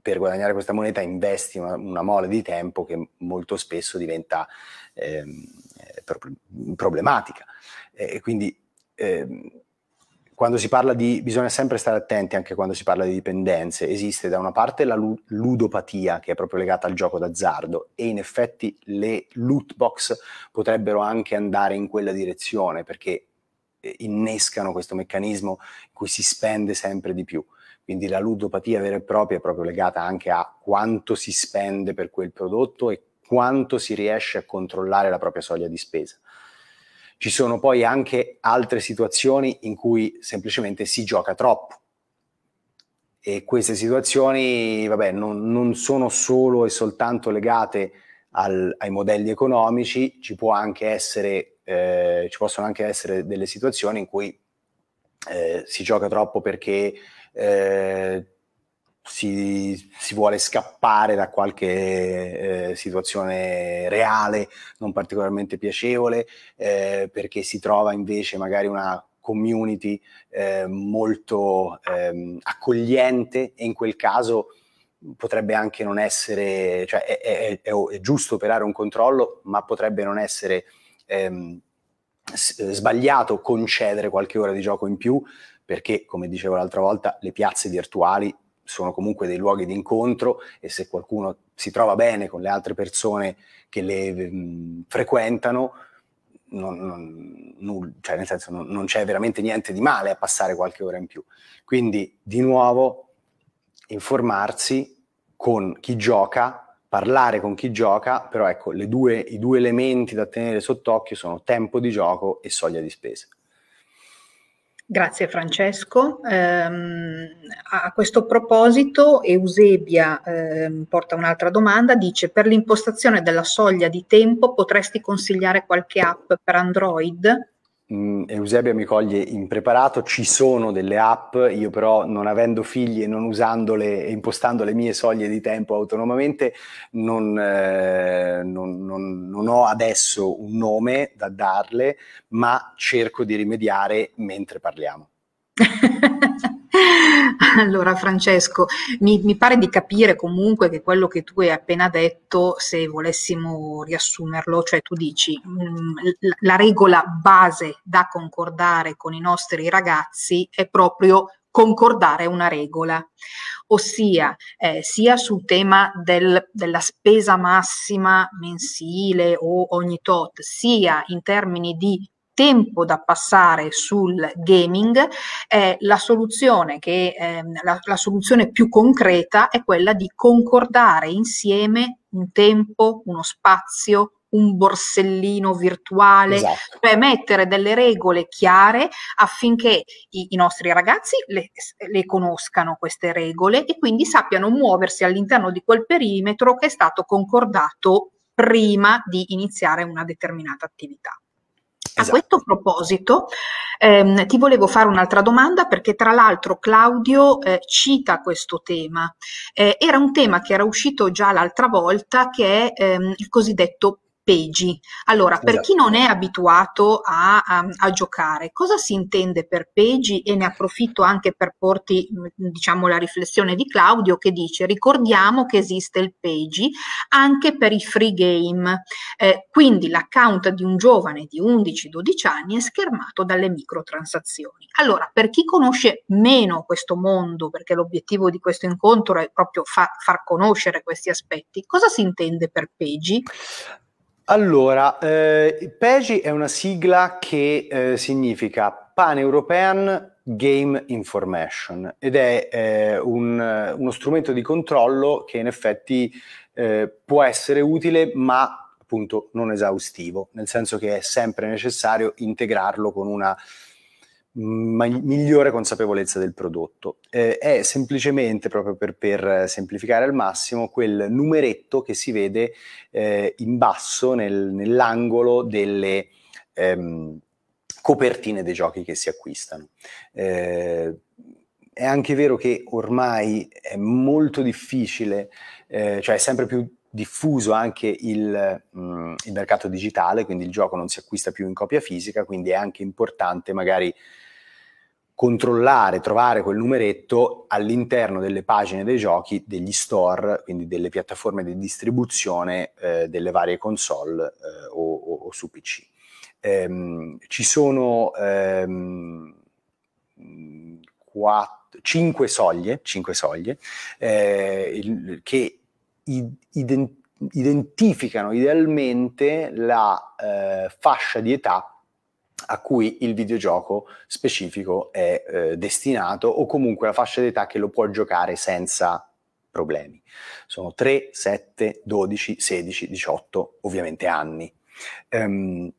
per guadagnare questa moneta investi una, una mole di tempo che molto spesso diventa ehm, eh, problematica. E quindi eh, quando si parla di, bisogna sempre stare attenti anche quando si parla di dipendenze, esiste da una parte la ludopatia che è proprio legata al gioco d'azzardo e in effetti le loot box potrebbero anche andare in quella direzione perché eh, innescano questo meccanismo in cui si spende sempre di più. Quindi la ludopatia vera e propria è proprio legata anche a quanto si spende per quel prodotto e quanto si riesce a controllare la propria soglia di spesa. Ci sono poi anche altre situazioni in cui semplicemente si gioca troppo. E queste situazioni, vabbè, non, non sono solo e soltanto legate al, ai modelli economici, ci, può anche essere, eh, ci possono anche essere delle situazioni in cui eh, si gioca troppo perché eh, si, si, vuole scappare da qualche eh, situazione reale, non particolarmente piacevole, eh, perché si trova invece magari una community eh, molto ehm, accogliente e in quel caso potrebbe anche non essere, cioè è, è, è, è giusto operare un controllo, ma potrebbe non essere ehm, sbagliato concedere qualche ora di gioco in più perché, come dicevo l'altra volta, le piazze virtuali sono comunque dei luoghi di incontro e se qualcuno si trova bene con le altre persone che le mh, mm, frequentano, non, non, non, cioè nel senso non, c'è veramente niente di male a passare qualche ora in più. Quindi, di nuovo, informarsi con chi gioca, parlare con chi gioca, però ecco, due, i due elementi da tenere sott'occhio sono tempo di gioco e soglia di spesa. Grazie Francesco. Eh, a questo proposito Eusebia eh, porta un'altra domanda, dice per l'impostazione della soglia di tempo potresti consigliare qualche app per Android? mh, mm, Eusebia mi coglie impreparato, ci sono delle app, io però non avendo figli e non usandole e impostando le mie soglie di tempo autonomamente non, eh, non, non, non ho adesso un nome da darle, ma cerco di rimediare mentre parliamo. Allora Francesco, mi, mi, pare di capire comunque che quello che tu hai appena detto, se volessimo riassumerlo, cioè tu dici mh, mm, la regola base da concordare con i nostri ragazzi è proprio concordare una regola, ossia eh, sia sul tema del, della spesa massima mensile o ogni tot, sia in termini di tempo da passare sul gaming, eh, la, soluzione che, eh, la, la soluzione più concreta è quella di concordare insieme un tempo, uno spazio, un borsellino virtuale, esatto. cioè mettere delle regole chiare affinché i, i nostri ragazzi le, le, conoscano queste regole e quindi sappiano muoversi all'interno di quel perimetro che è stato concordato prima di iniziare una determinata attività. A esatto. questo proposito ehm, ti volevo fare un'altra domanda perché tra l'altro Claudio eh, cita questo tema. Eh, era un tema che era uscito già l'altra volta che è ehm, il cosiddetto peggi. Allora, per chi non è esatto. abituato a, a, um, a, giocare, cosa si intende per peggi? E ne approfitto anche per porti, mm, diciamo, la riflessione di Claudio che dice, ricordiamo che esiste il peggi anche per i free game, eh, quindi l'account di un giovane di 11-12 anni è schermato dalle microtransazioni. Allora, per chi conosce meno questo mondo, perché l'obiettivo di questo incontro è proprio fa, far conoscere questi aspetti, cosa si intende per peggi? Allora, eh, PEGI è una sigla che eh, significa Pan-European Game Information ed è eh, un, uno strumento di controllo che in effetti eh, può essere utile ma appunto non esaustivo, nel senso che è sempre necessario integrarlo con una migliore consapevolezza del prodotto. Eh, è semplicemente, proprio per, per, semplificare al massimo, quel numeretto che si vede eh, in basso nel, nell'angolo delle ehm, copertine dei giochi che si acquistano. Eh, è anche vero che ormai è molto difficile, eh, cioè è sempre più diffuso anche il, mh, mm, il, mercato digitale, quindi il gioco non si acquista più in copia fisica, quindi è anche importante magari controllare, trovare quel numeretto all'interno delle pagine dei giochi, degli store, quindi delle piattaforme di distribuzione eh, delle varie console eh, o, o, o, su PC. Ehm, ci sono ehm, quattro 5 soglie, 5 soglie eh, il, che ident- identificano idealmente la eh, fascia di età a cui il videogioco specifico è eh, destinato o comunque la fascia d'età che lo può giocare senza problemi. Sono 3, 7, 12, 16, 18 ovviamente anni. Um,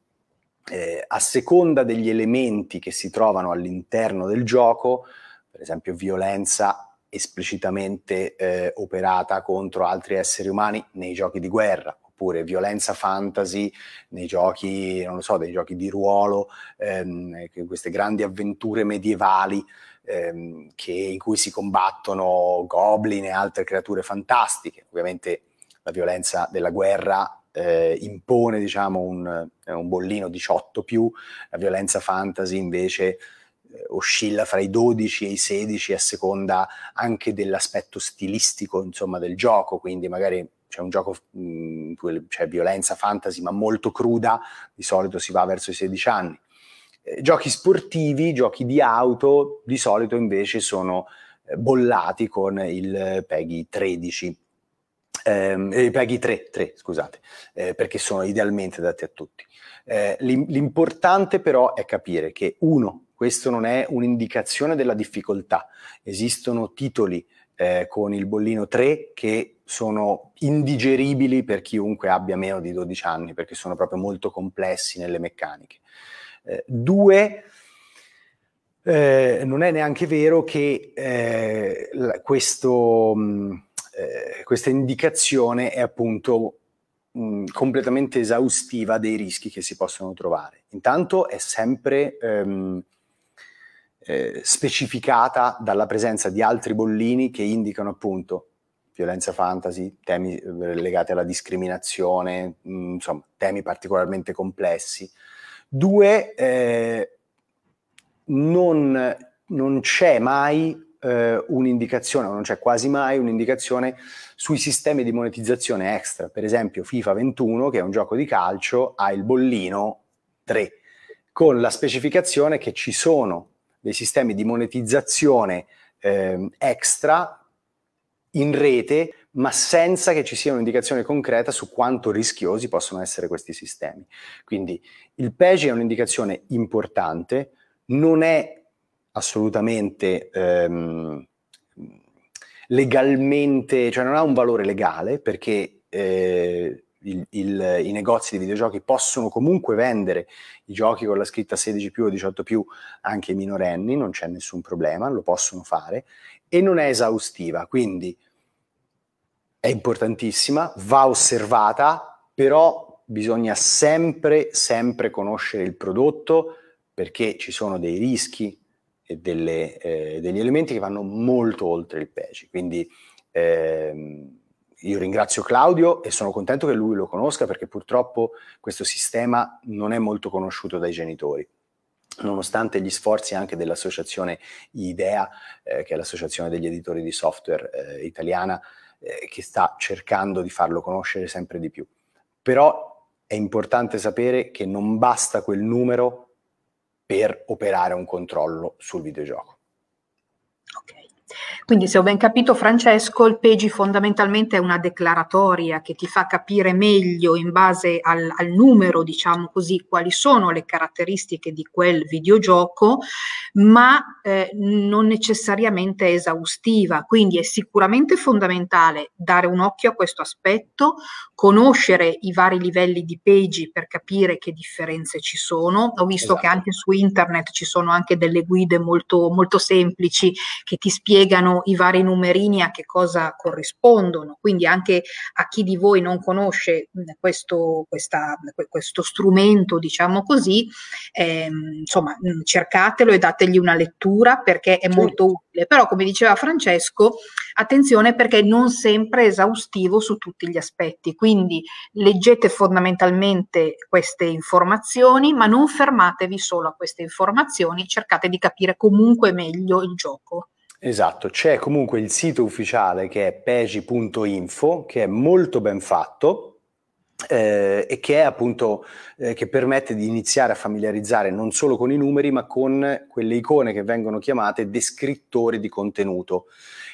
eh, a seconda degli elementi che si trovano all'interno del gioco, per esempio violenza esplicitamente eh, operata contro altri esseri umani nei giochi di guerra oppure violenza fantasy nei giochi, non lo so, dei giochi di ruolo, ehm, queste grandi avventure medievali ehm, che, in cui si combattono goblin e altre creature fantastiche. Ovviamente la violenza della guerra eh, impone diciamo, un, un bollino 18, più, la violenza fantasy invece eh, oscilla fra i 12 e i 16 a seconda anche dell'aspetto stilistico insomma, del gioco, quindi magari c'è un gioco in mhmm, cui c'è violenza fantasy ma molto cruda, di solito si va verso i 16 anni. Eh, giochi sportivi, giochi di auto, di solito invece sono eh, bollati con il PEGI 13. Ehm, eh, PEGI 3, 3 scusate, eh, perché sono idealmente adatti a tutti. l'importante però è capire che uno, questo non è un'indicazione della difficoltà. Esistono titoli eh, con il bollino 3 che sono indigeribili per chiunque abbia meno di 12 anni, perché sono proprio molto complessi nelle meccaniche. Eh, due, eh, non è neanche vero che eh, la, questo, mh, mm, eh, questa indicazione è appunto mh, mm, completamente esaustiva dei rischi che si possono trovare. Intanto è sempre ehm, eh, specificata dalla presenza di altri bollini che indicano appunto violenza fantasy, temi eh, legati alla discriminazione, mh, mm, insomma, temi particolarmente complessi. Due, eh, non, non, c'è mai eh, un'indicazione, o non c'è quasi mai un'indicazione sui sistemi di monetizzazione extra. Per esempio FIFA 21, che è un gioco di calcio, ha il bollino 3, con la specificazione che ci sono dei sistemi di monetizzazione eh, extra in rete, ma senza che ci sia un'indicazione concreta su quanto rischiosi possono essere questi sistemi. Quindi il PEGI è un'indicazione importante, non è assolutamente ehm, legalmente, cioè non ha un valore legale perché eh, il, il, i negozi di videogiochi possono comunque vendere i giochi con la scritta 16 più o 18 più anche ai minorenni, non c'è nessun problema, lo possono fare e non è esaustiva, quindi è importantissima, va osservata, però bisogna sempre, sempre conoscere il prodotto perché ci sono dei rischi e delle, eh, degli elementi che vanno molto oltre il patch. Quindi ehm, io ringrazio Claudio e sono contento che lui lo conosca perché purtroppo questo sistema non è molto conosciuto dai genitori nonostante gli sforzi anche dell'associazione IDEA, eh, che è l'associazione degli editori di software eh, italiana, eh, che sta cercando di farlo conoscere sempre di più. Però è importante sapere che non basta quel numero per operare un controllo sul videogioco. Okay. Quindi se ho ben capito Francesco, il PEGI fondamentalmente è una declaratoria che ti fa capire meglio in base al, al numero, diciamo così, quali sono le caratteristiche di quel videogioco, ma eh, non necessariamente esaustiva. Quindi è sicuramente fondamentale dare un occhio a questo aspetto, conoscere i vari livelli di PEGI per capire che differenze ci sono. Ho visto esatto. che anche su internet ci sono anche delle guide molto, molto semplici che ti spiegano spiegano i vari numerini a che cosa corrispondono, quindi anche a chi di voi non conosce mm, questo, questa, questo strumento, diciamo così, ehm, insomma mm, cercatelo e dategli una lettura perché è certo. molto utile, però come diceva Francesco, attenzione perché non sempre è esaustivo su tutti gli aspetti, quindi leggete fondamentalmente queste informazioni, ma non fermatevi solo a queste informazioni, cercate di capire comunque meglio il gioco. Esatto, c'è comunque il sito ufficiale che è pegi.info, che è molto ben fatto, eh, e che è appunto eh, che permette di iniziare a familiarizzare non solo con i numeri, ma con quelle icone che vengono chiamate descrittori di contenuto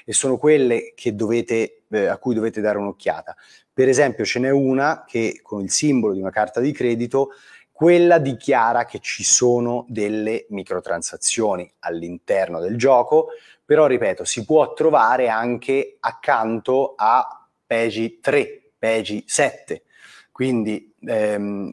e sono quelle dovete, eh, a cui dovete dare un'occhiata. Per esempio, ce n'è una che con il simbolo di una carta di credito quella dichiara che ci sono delle microtransazioni all'interno del gioco, però ripeto, si può trovare anche accanto a PEGI 3, PEGI 7, quindi ehm,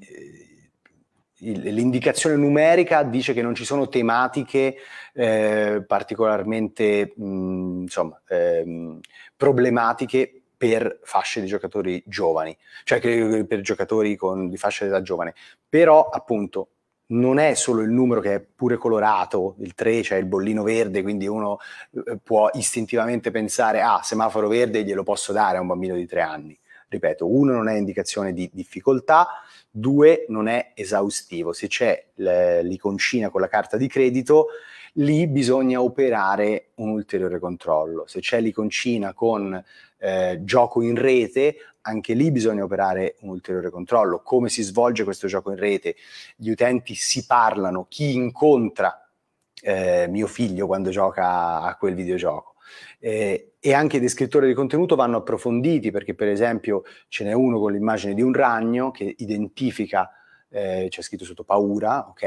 l'indicazione numerica dice che non ci sono tematiche eh, particolarmente mh, mm, insomma, ehm, problematiche per fasce di giocatori giovani, cioè per giocatori con, di fascia d'età giovane, però appunto non è solo il numero che è pure colorato, il 3 c'è cioè il bollino verde, quindi uno eh, può istintivamente pensare, ah, semaforo verde glielo posso dare a un bambino di 3 anni. Ripeto, uno non è indicazione di difficoltà, due non è esaustivo. Se c'è l'iconcina con la carta di credito, lì bisogna operare un ulteriore controllo. Se c'è l'iconcina con eh, gioco in rete, anche lì bisogna operare un ulteriore controllo. Come si svolge questo gioco in rete? Gli utenti si parlano, chi incontra eh, mio figlio quando gioca a quel videogioco? Eh, e anche i descrittori di contenuto vanno approfonditi perché per esempio ce n'è uno con l'immagine di un ragno che identifica, eh, c'è scritto sotto paura, ok,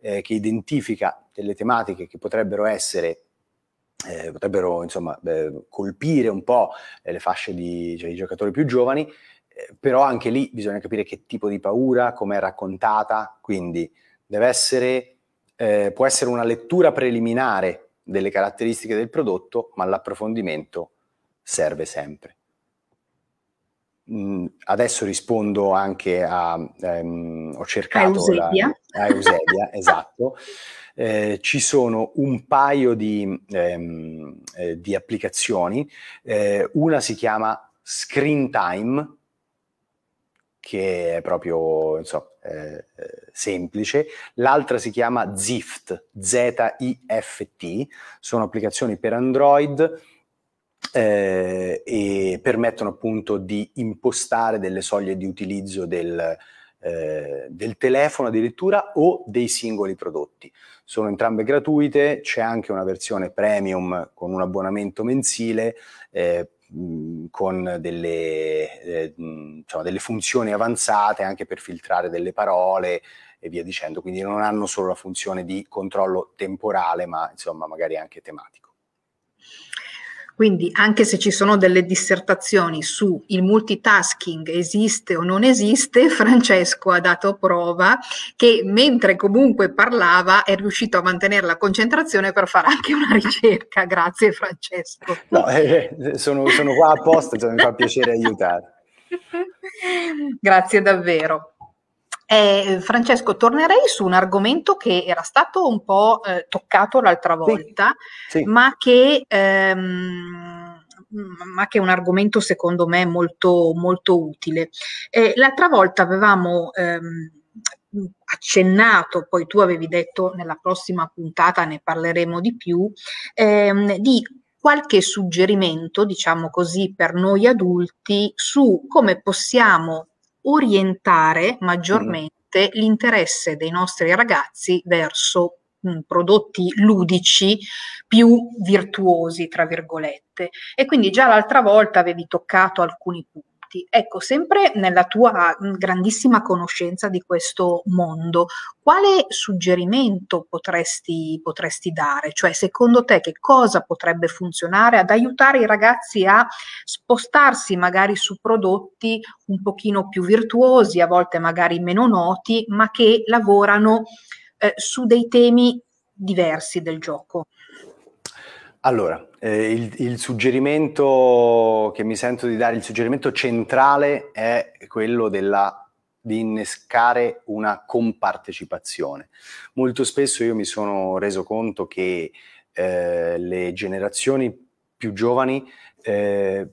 eh, che identifica delle tematiche che potrebbero essere eh, potrebbero insomma beh, colpire un po' le fasce di cioè, i giocatori più giovani, eh, però anche lì bisogna capire che tipo di paura, com'è raccontata, quindi deve essere, eh, può essere una lettura preliminare delle caratteristiche del prodotto, ma l'approfondimento serve sempre adesso rispondo anche a, ehm, ho cercato a Eusebia, la, a Eusebia esatto, eh, ci sono un paio di, ehm, eh, di applicazioni, eh, una si chiama Screen Time, che è proprio insomma, eh, semplice, l'altra si chiama Zift, Z-I-F-T, sono applicazioni per Android, eh, e permettono appunto di impostare delle soglie di utilizzo del, eh, del telefono addirittura o dei singoli prodotti. Sono entrambe gratuite, c'è anche una versione premium con un abbonamento mensile. Eh, con delle, eh, diciamo, delle, funzioni avanzate anche per filtrare delle parole e via dicendo, quindi non hanno solo la funzione di controllo temporale, ma insomma magari anche tematica. Quindi anche se ci sono delle dissertazioni su il multitasking esiste o non esiste, Francesco ha dato prova che mentre comunque parlava è riuscito a mantenere la concentrazione per fare anche una ricerca. Grazie Francesco. No, eh, eh sono, sono qua apposta, cioè, mi fa piacere aiutare. Grazie davvero. Eh, Francesco, tornerei su un argomento che era stato un po' eh, toccato l'altra volta, sì, sì. Ma, che, ehm, ma che... è un argomento secondo me molto, molto utile. Eh, l'altra volta avevamo ehm, accennato, poi tu avevi detto nella prossima puntata ne parleremo di più, ehm, di qualche suggerimento, diciamo così, per noi adulti su come possiamo orientare mm-hmm. maggiormente mm. l'interesse dei nostri ragazzi verso mh, mm, prodotti ludici più virtuosi, tra virgolette. E quindi già l'altra volta avevi toccato alcuni punti dati. Ecco, sempre nella tua mhmm, grandissima conoscenza di questo mondo, quale suggerimento potresti, potresti dare? Cioè, secondo te che cosa potrebbe funzionare ad aiutare i ragazzi a spostarsi magari su prodotti un pochino più virtuosi, a volte magari meno noti, ma che lavorano eh, su dei temi diversi del gioco? Allora, eh, il, il, suggerimento che mi sento di dare, il suggerimento centrale è quello della, di innescare una compartecipazione. Molto spesso io mi sono reso conto che eh, le generazioni più giovani eh,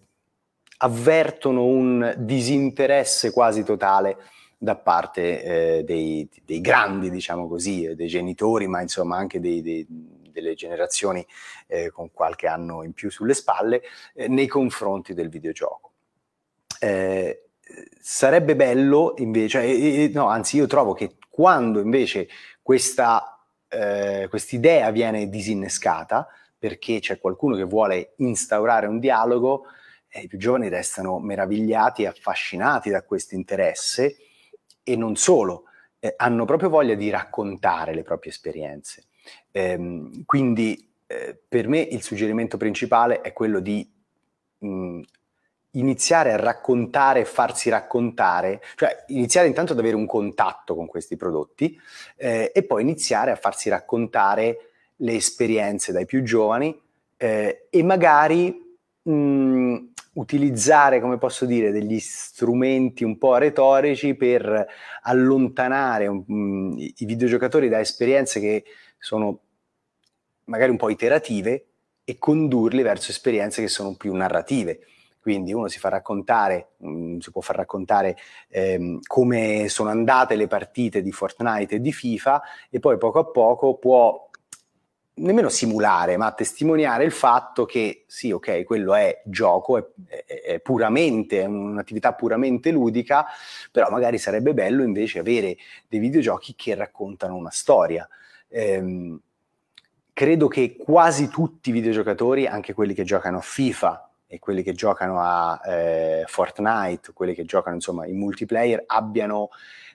avvertono un disinteresse quasi totale da parte eh, dei, dei, grandi, diciamo così, dei genitori, ma insomma anche dei, dei delle generazioni eh, con qualche anno in più sulle spalle eh, nei confronti del videogioco. Eh, sarebbe bello invece, cioè, no, anzi io trovo che quando invece questa eh, idea viene disinnescata, perché c'è qualcuno che vuole instaurare un dialogo, eh, i più giovani restano meravigliati e affascinati da questo interesse e non solo, eh, hanno proprio voglia di raccontare le proprie esperienze. Ehm, quindi eh, per me il suggerimento principale è quello di mh, mm, iniziare a raccontare, farsi raccontare, cioè iniziare intanto ad avere un contatto con questi prodotti eh, e poi iniziare a farsi raccontare le esperienze dai più giovani eh, e magari mh, mm, utilizzare, come posso dire, degli strumenti un po' retorici per allontanare mh, mm, i videogiocatori da esperienze che sono magari un po' iterative e condurli verso esperienze che sono più narrative. Quindi uno si fa raccontare, mh, mm, si può far raccontare ehm, come sono andate le partite di Fortnite e di FIFA e poi poco a poco può nemmeno simulare, ma testimoniare il fatto che sì, ok, quello è gioco, è, è, puramente, è un'attività puramente ludica, però magari sarebbe bello invece avere dei videogiochi che raccontano una storia ehm, credo che quasi tutti i videogiocatori, anche quelli che giocano a FIFA e quelli che giocano a eh, Fortnite, quelli che giocano insomma in multiplayer, abbiano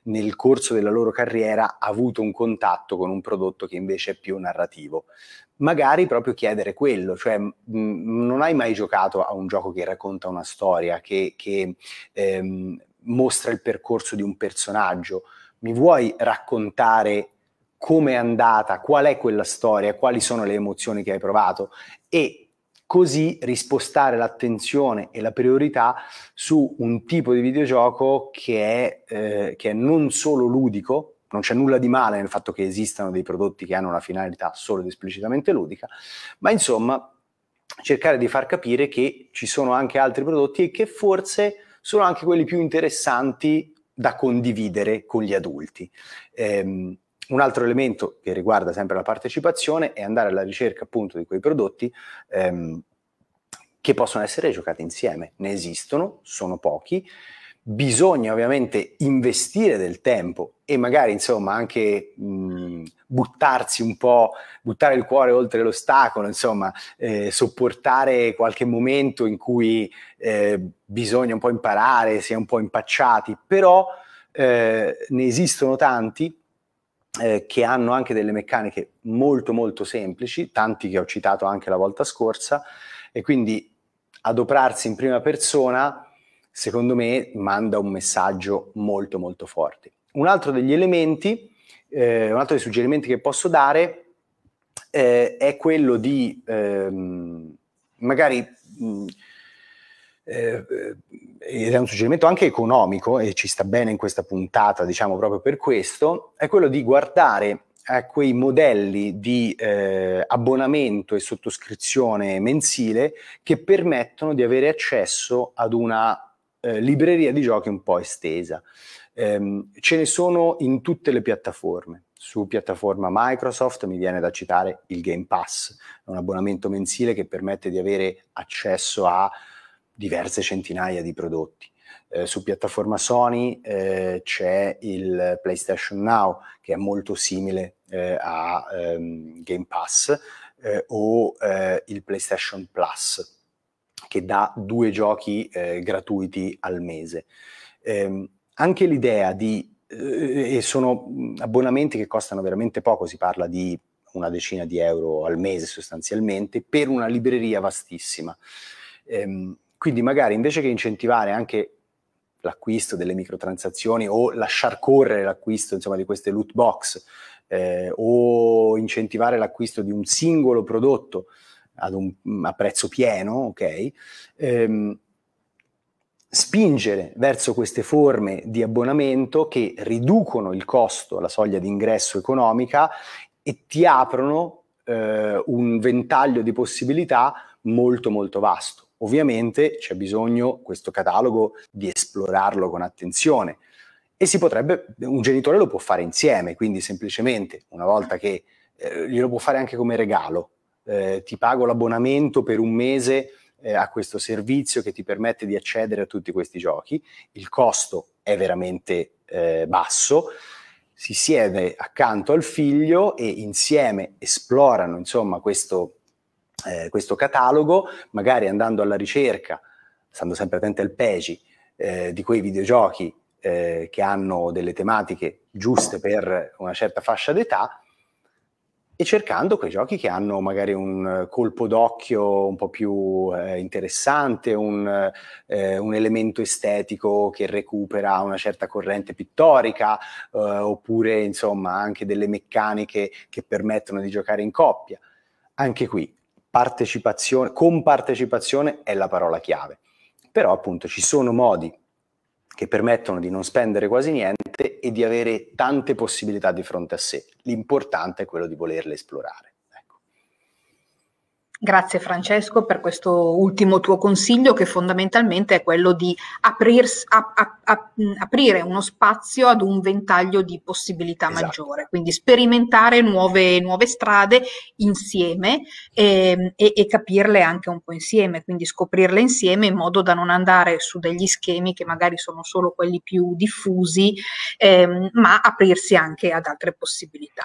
nel corso della loro carriera avuto un contatto con un prodotto che invece è più narrativo. Magari proprio chiedere quello, cioè mh, non hai mai giocato a un gioco che racconta una storia, che, che ehm, mostra il percorso di un personaggio, mi vuoi raccontare come è andata, qual è quella storia, quali sono le emozioni che hai provato e così rispostare l'attenzione e la priorità su un tipo di videogioco che è, eh, che è non solo ludico, non c'è nulla di male nel fatto che esistano dei prodotti che hanno una finalità solo ed esplicitamente ludica, ma insomma cercare di far capire che ci sono anche altri prodotti e che forse sono anche quelli più interessanti da condividere con gli adulti. Eh, un altro elemento che riguarda sempre la partecipazione è andare alla ricerca appunto di quei prodotti ehm, che possono essere giocati insieme. Ne esistono, sono pochi. Bisogna ovviamente investire del tempo e magari insomma anche mh, mm, buttarsi un po', buttare il cuore oltre l'ostacolo, insomma eh, sopportare qualche momento in cui eh, bisogna un po' imparare, si è un po' impacciati, però eh, ne esistono tanti, eh, che hanno anche delle meccaniche molto molto semplici, tanti che ho citato anche la volta scorsa, e quindi adoperarsi in prima persona, secondo me, manda un messaggio molto molto forte. Un altro degli elementi, eh, un altro dei suggerimenti che posso dare eh, è quello di ehm, magari mh, ed eh, è eh, un suggerimento anche economico e ci sta bene in questa puntata, diciamo proprio per questo, è quello di guardare a quei modelli di eh, abbonamento e sottoscrizione mensile che permettono di avere accesso ad una eh, libreria di giochi un po' estesa. Ehm, ce ne sono in tutte le piattaforme. Su piattaforma Microsoft mi viene da citare il Game Pass, un abbonamento mensile che permette di avere accesso a diverse centinaia di prodotti. Eh, su piattaforma Sony eh, c'è il PlayStation Now che è molto simile eh, a ehm, Game Pass eh, o eh, il PlayStation Plus che dà due giochi eh, gratuiti al mese. Ehm, anche l'idea di, e sono abbonamenti che costano veramente poco, si parla di una decina di euro al mese sostanzialmente, per una libreria vastissima. Ehm, quindi magari invece che incentivare anche l'acquisto delle microtransazioni o lasciar correre l'acquisto insomma, di queste loot box eh, o incentivare l'acquisto di un singolo prodotto un, a prezzo pieno, ok? Ehm, spingere verso queste forme di abbonamento che riducono il costo, la soglia di ingresso economica e ti aprono eh, un ventaglio di possibilità molto molto vasto. Ovviamente c'è bisogno questo catalogo di esplorarlo con attenzione e si potrebbe, un genitore lo può fare insieme, quindi semplicemente una volta che eh, glielo può fare anche come regalo, eh, ti pago l'abbonamento per un mese eh, a questo servizio che ti permette di accedere a tutti questi giochi, il costo è veramente eh, basso, si siede accanto al figlio e insieme esplorano insomma questo eh, questo catalogo, magari andando alla ricerca, stando sempre attenti al PEGI, eh, di quei videogiochi eh, che hanno delle tematiche giuste per una certa fascia d'età e cercando quei giochi che hanno magari un colpo d'occhio un po' più eh, interessante, un, eh, un, elemento estetico che recupera una certa corrente pittorica, eh, oppure insomma anche delle meccaniche che permettono di giocare in coppia. Anche qui partecipazione, compartecipazione è la parola chiave. Però appunto ci sono modi che permettono di non spendere quasi niente e di avere tante possibilità di fronte a sé. L'importante è quello di volerle esplorare. Grazie Francesco per questo ultimo tuo consiglio che fondamentalmente è quello di aprirsi, a, a, a, aprire uno spazio ad un ventaglio di possibilità esatto. maggiore, quindi sperimentare nuove, nuove strade insieme e, ehm, e, e, capirle anche un po' insieme, quindi scoprirle insieme in modo da non andare su degli schemi che magari sono solo quelli più diffusi, ehm, ma aprirsi anche ad altre possibilità.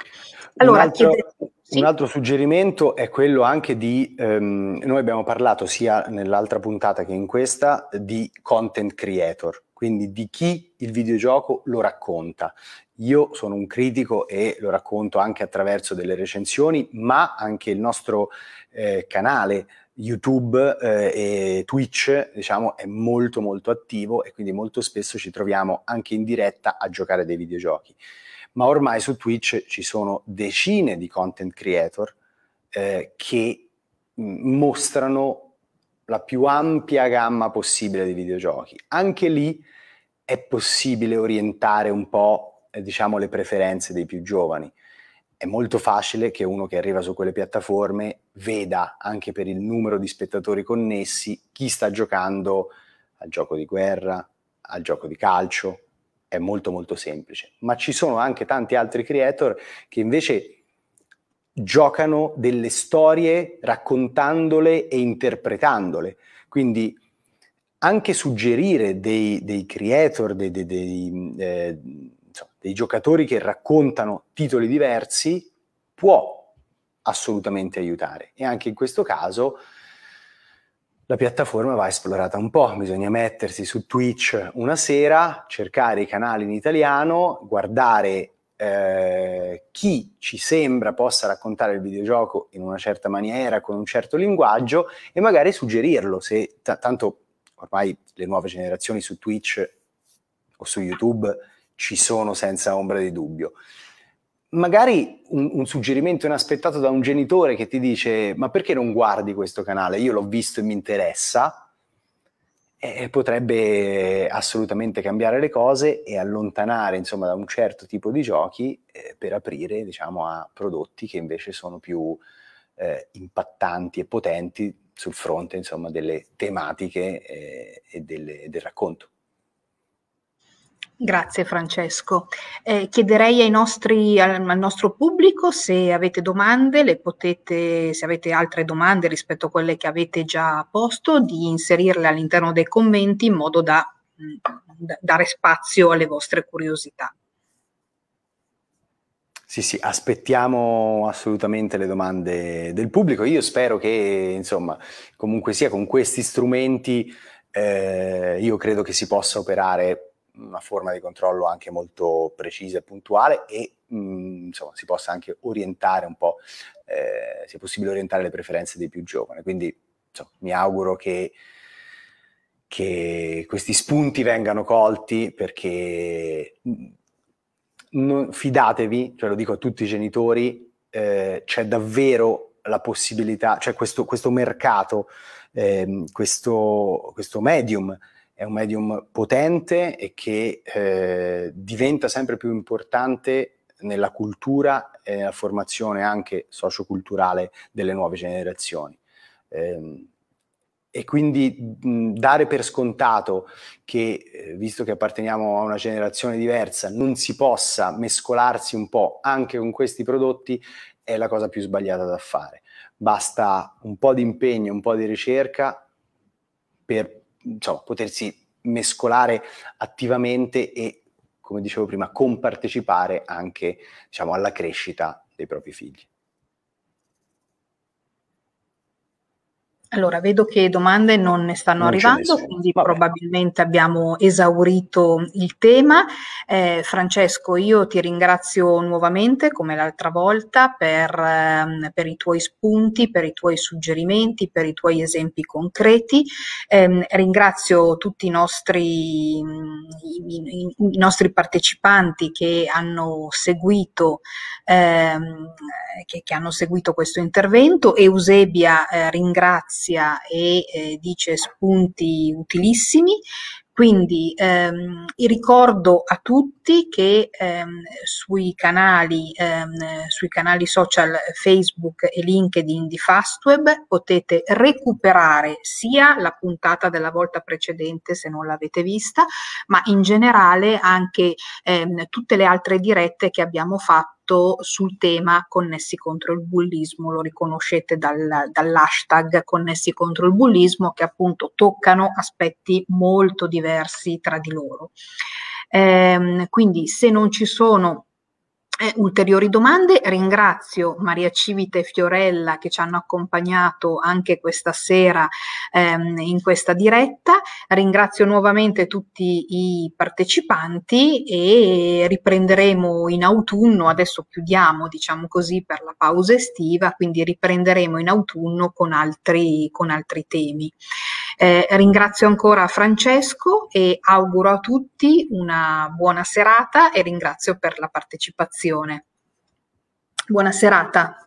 Allora, un altro... chiede... Sì. Un altro suggerimento è quello anche di, ehm, noi abbiamo parlato sia nell'altra puntata che in questa, di content creator, quindi di chi il videogioco lo racconta. Io sono un critico e lo racconto anche attraverso delle recensioni, ma anche il nostro eh, canale YouTube eh, e Twitch, diciamo, è molto molto attivo e quindi molto spesso ci troviamo anche in diretta a giocare dei videogiochi ma ormai su Twitch ci sono decine di content creator eh, che mm, mostrano la più ampia gamma possibile di videogiochi. Anche lì è possibile orientare un po', eh, diciamo, le preferenze dei più giovani. È molto facile che uno che arriva su quelle piattaforme veda, anche per il numero di spettatori connessi, chi sta giocando al gioco di guerra, al gioco di calcio, è molto molto semplice, ma ci sono anche tanti altri creator che invece giocano delle storie raccontandole e interpretandole. Quindi anche suggerire dei, dei creator, dei, dei, eh, dei, giocatori che raccontano titoli diversi può assolutamente aiutare. E anche in questo caso la piattaforma va esplorata un po', bisogna mettersi su Twitch una sera, cercare i canali in italiano, guardare eh, chi ci sembra possa raccontare il videogioco in una certa maniera, con un certo linguaggio e magari suggerirlo, se t- tanto ormai le nuove generazioni su Twitch o su YouTube ci sono senza ombra di dubbio magari un, un, suggerimento inaspettato da un genitore che ti dice ma perché non guardi questo canale? Io l'ho visto e mi interessa, eh, potrebbe assolutamente cambiare le cose e allontanare insomma, da un certo tipo di giochi eh, per aprire diciamo, a prodotti che invece sono più eh, impattanti e potenti sul fronte insomma, delle tematiche eh, e delle, del racconto. Grazie Francesco. Eh, chiederei nostri, al, al, nostro pubblico se avete domande, le potete, se avete altre domande rispetto a quelle che avete già posto, di inserirle all'interno dei commenti in modo da, mm, da dare spazio alle vostre curiosità. Sì, sì, aspettiamo assolutamente le domande del pubblico. Io spero che, insomma, comunque sia con questi strumenti, eh, io credo che si possa operare una forma di controllo anche molto precisa e puntuale e mh, mm, insomma, si possa anche orientare un po', eh, sia possibile orientare le preferenze dei più giovani. Quindi insomma, mi auguro che, che, questi spunti vengano colti perché mm, non, fidatevi, cioè lo dico a tutti i genitori, eh, c'è davvero la possibilità, cioè questo, questo mercato, ehm, questo, questo medium è un medium potente e che eh, diventa sempre più importante nella cultura e nella formazione anche socioculturale delle nuove generazioni. Eh, e quindi mh, dare per scontato che, eh, visto che apparteniamo a una generazione diversa, non si possa mescolarsi un po' anche con questi prodotti è la cosa più sbagliata da fare. Basta un po' di impegno, un po' di ricerca per diciamo, potersi mescolare attivamente e, come dicevo prima, compartecipare anche diciamo, alla crescita dei propri figli. Allora, vedo che domande non ne stanno non arrivando, quindi Vabbè. probabilmente abbiamo esaurito il tema. Eh, Francesco, io ti ringrazio nuovamente, come l'altra volta, per, eh, per, i tuoi spunti, per i tuoi suggerimenti, per i tuoi esempi concreti. Eh, ringrazio tutti i nostri, mm, i, i nostri, partecipanti che hanno seguito, ehm, che, che hanno seguito questo intervento. Eusebia eh, ringrazio Cassia e eh, dice spunti utilissimi. Quindi ehm, ricordo a tutti che ehm, sui, canali, ehm, sui canali social Facebook e LinkedIn di Fastweb potete recuperare sia la puntata della volta precedente se non l'avete vista, ma in generale anche ehm, tutte le altre dirette che abbiamo fatto fatto sul tema connessi contro il bullismo, lo riconoscete dal, dall'hashtag connessi contro il bullismo che appunto toccano aspetti molto diversi tra di loro. Ehm, quindi se non ci sono eh, ulteriori domande, ringrazio Maria Civita e Fiorella che ci hanno accompagnato anche questa sera ehm, in questa diretta, ringrazio nuovamente tutti i partecipanti e riprenderemo in autunno, adesso chiudiamo diciamo così per la pausa estiva, quindi riprenderemo in autunno con altri, con altri temi. Eh, ringrazio ancora Francesco e auguro a tutti una buona serata e ringrazio per la partecipazione. Buona serata.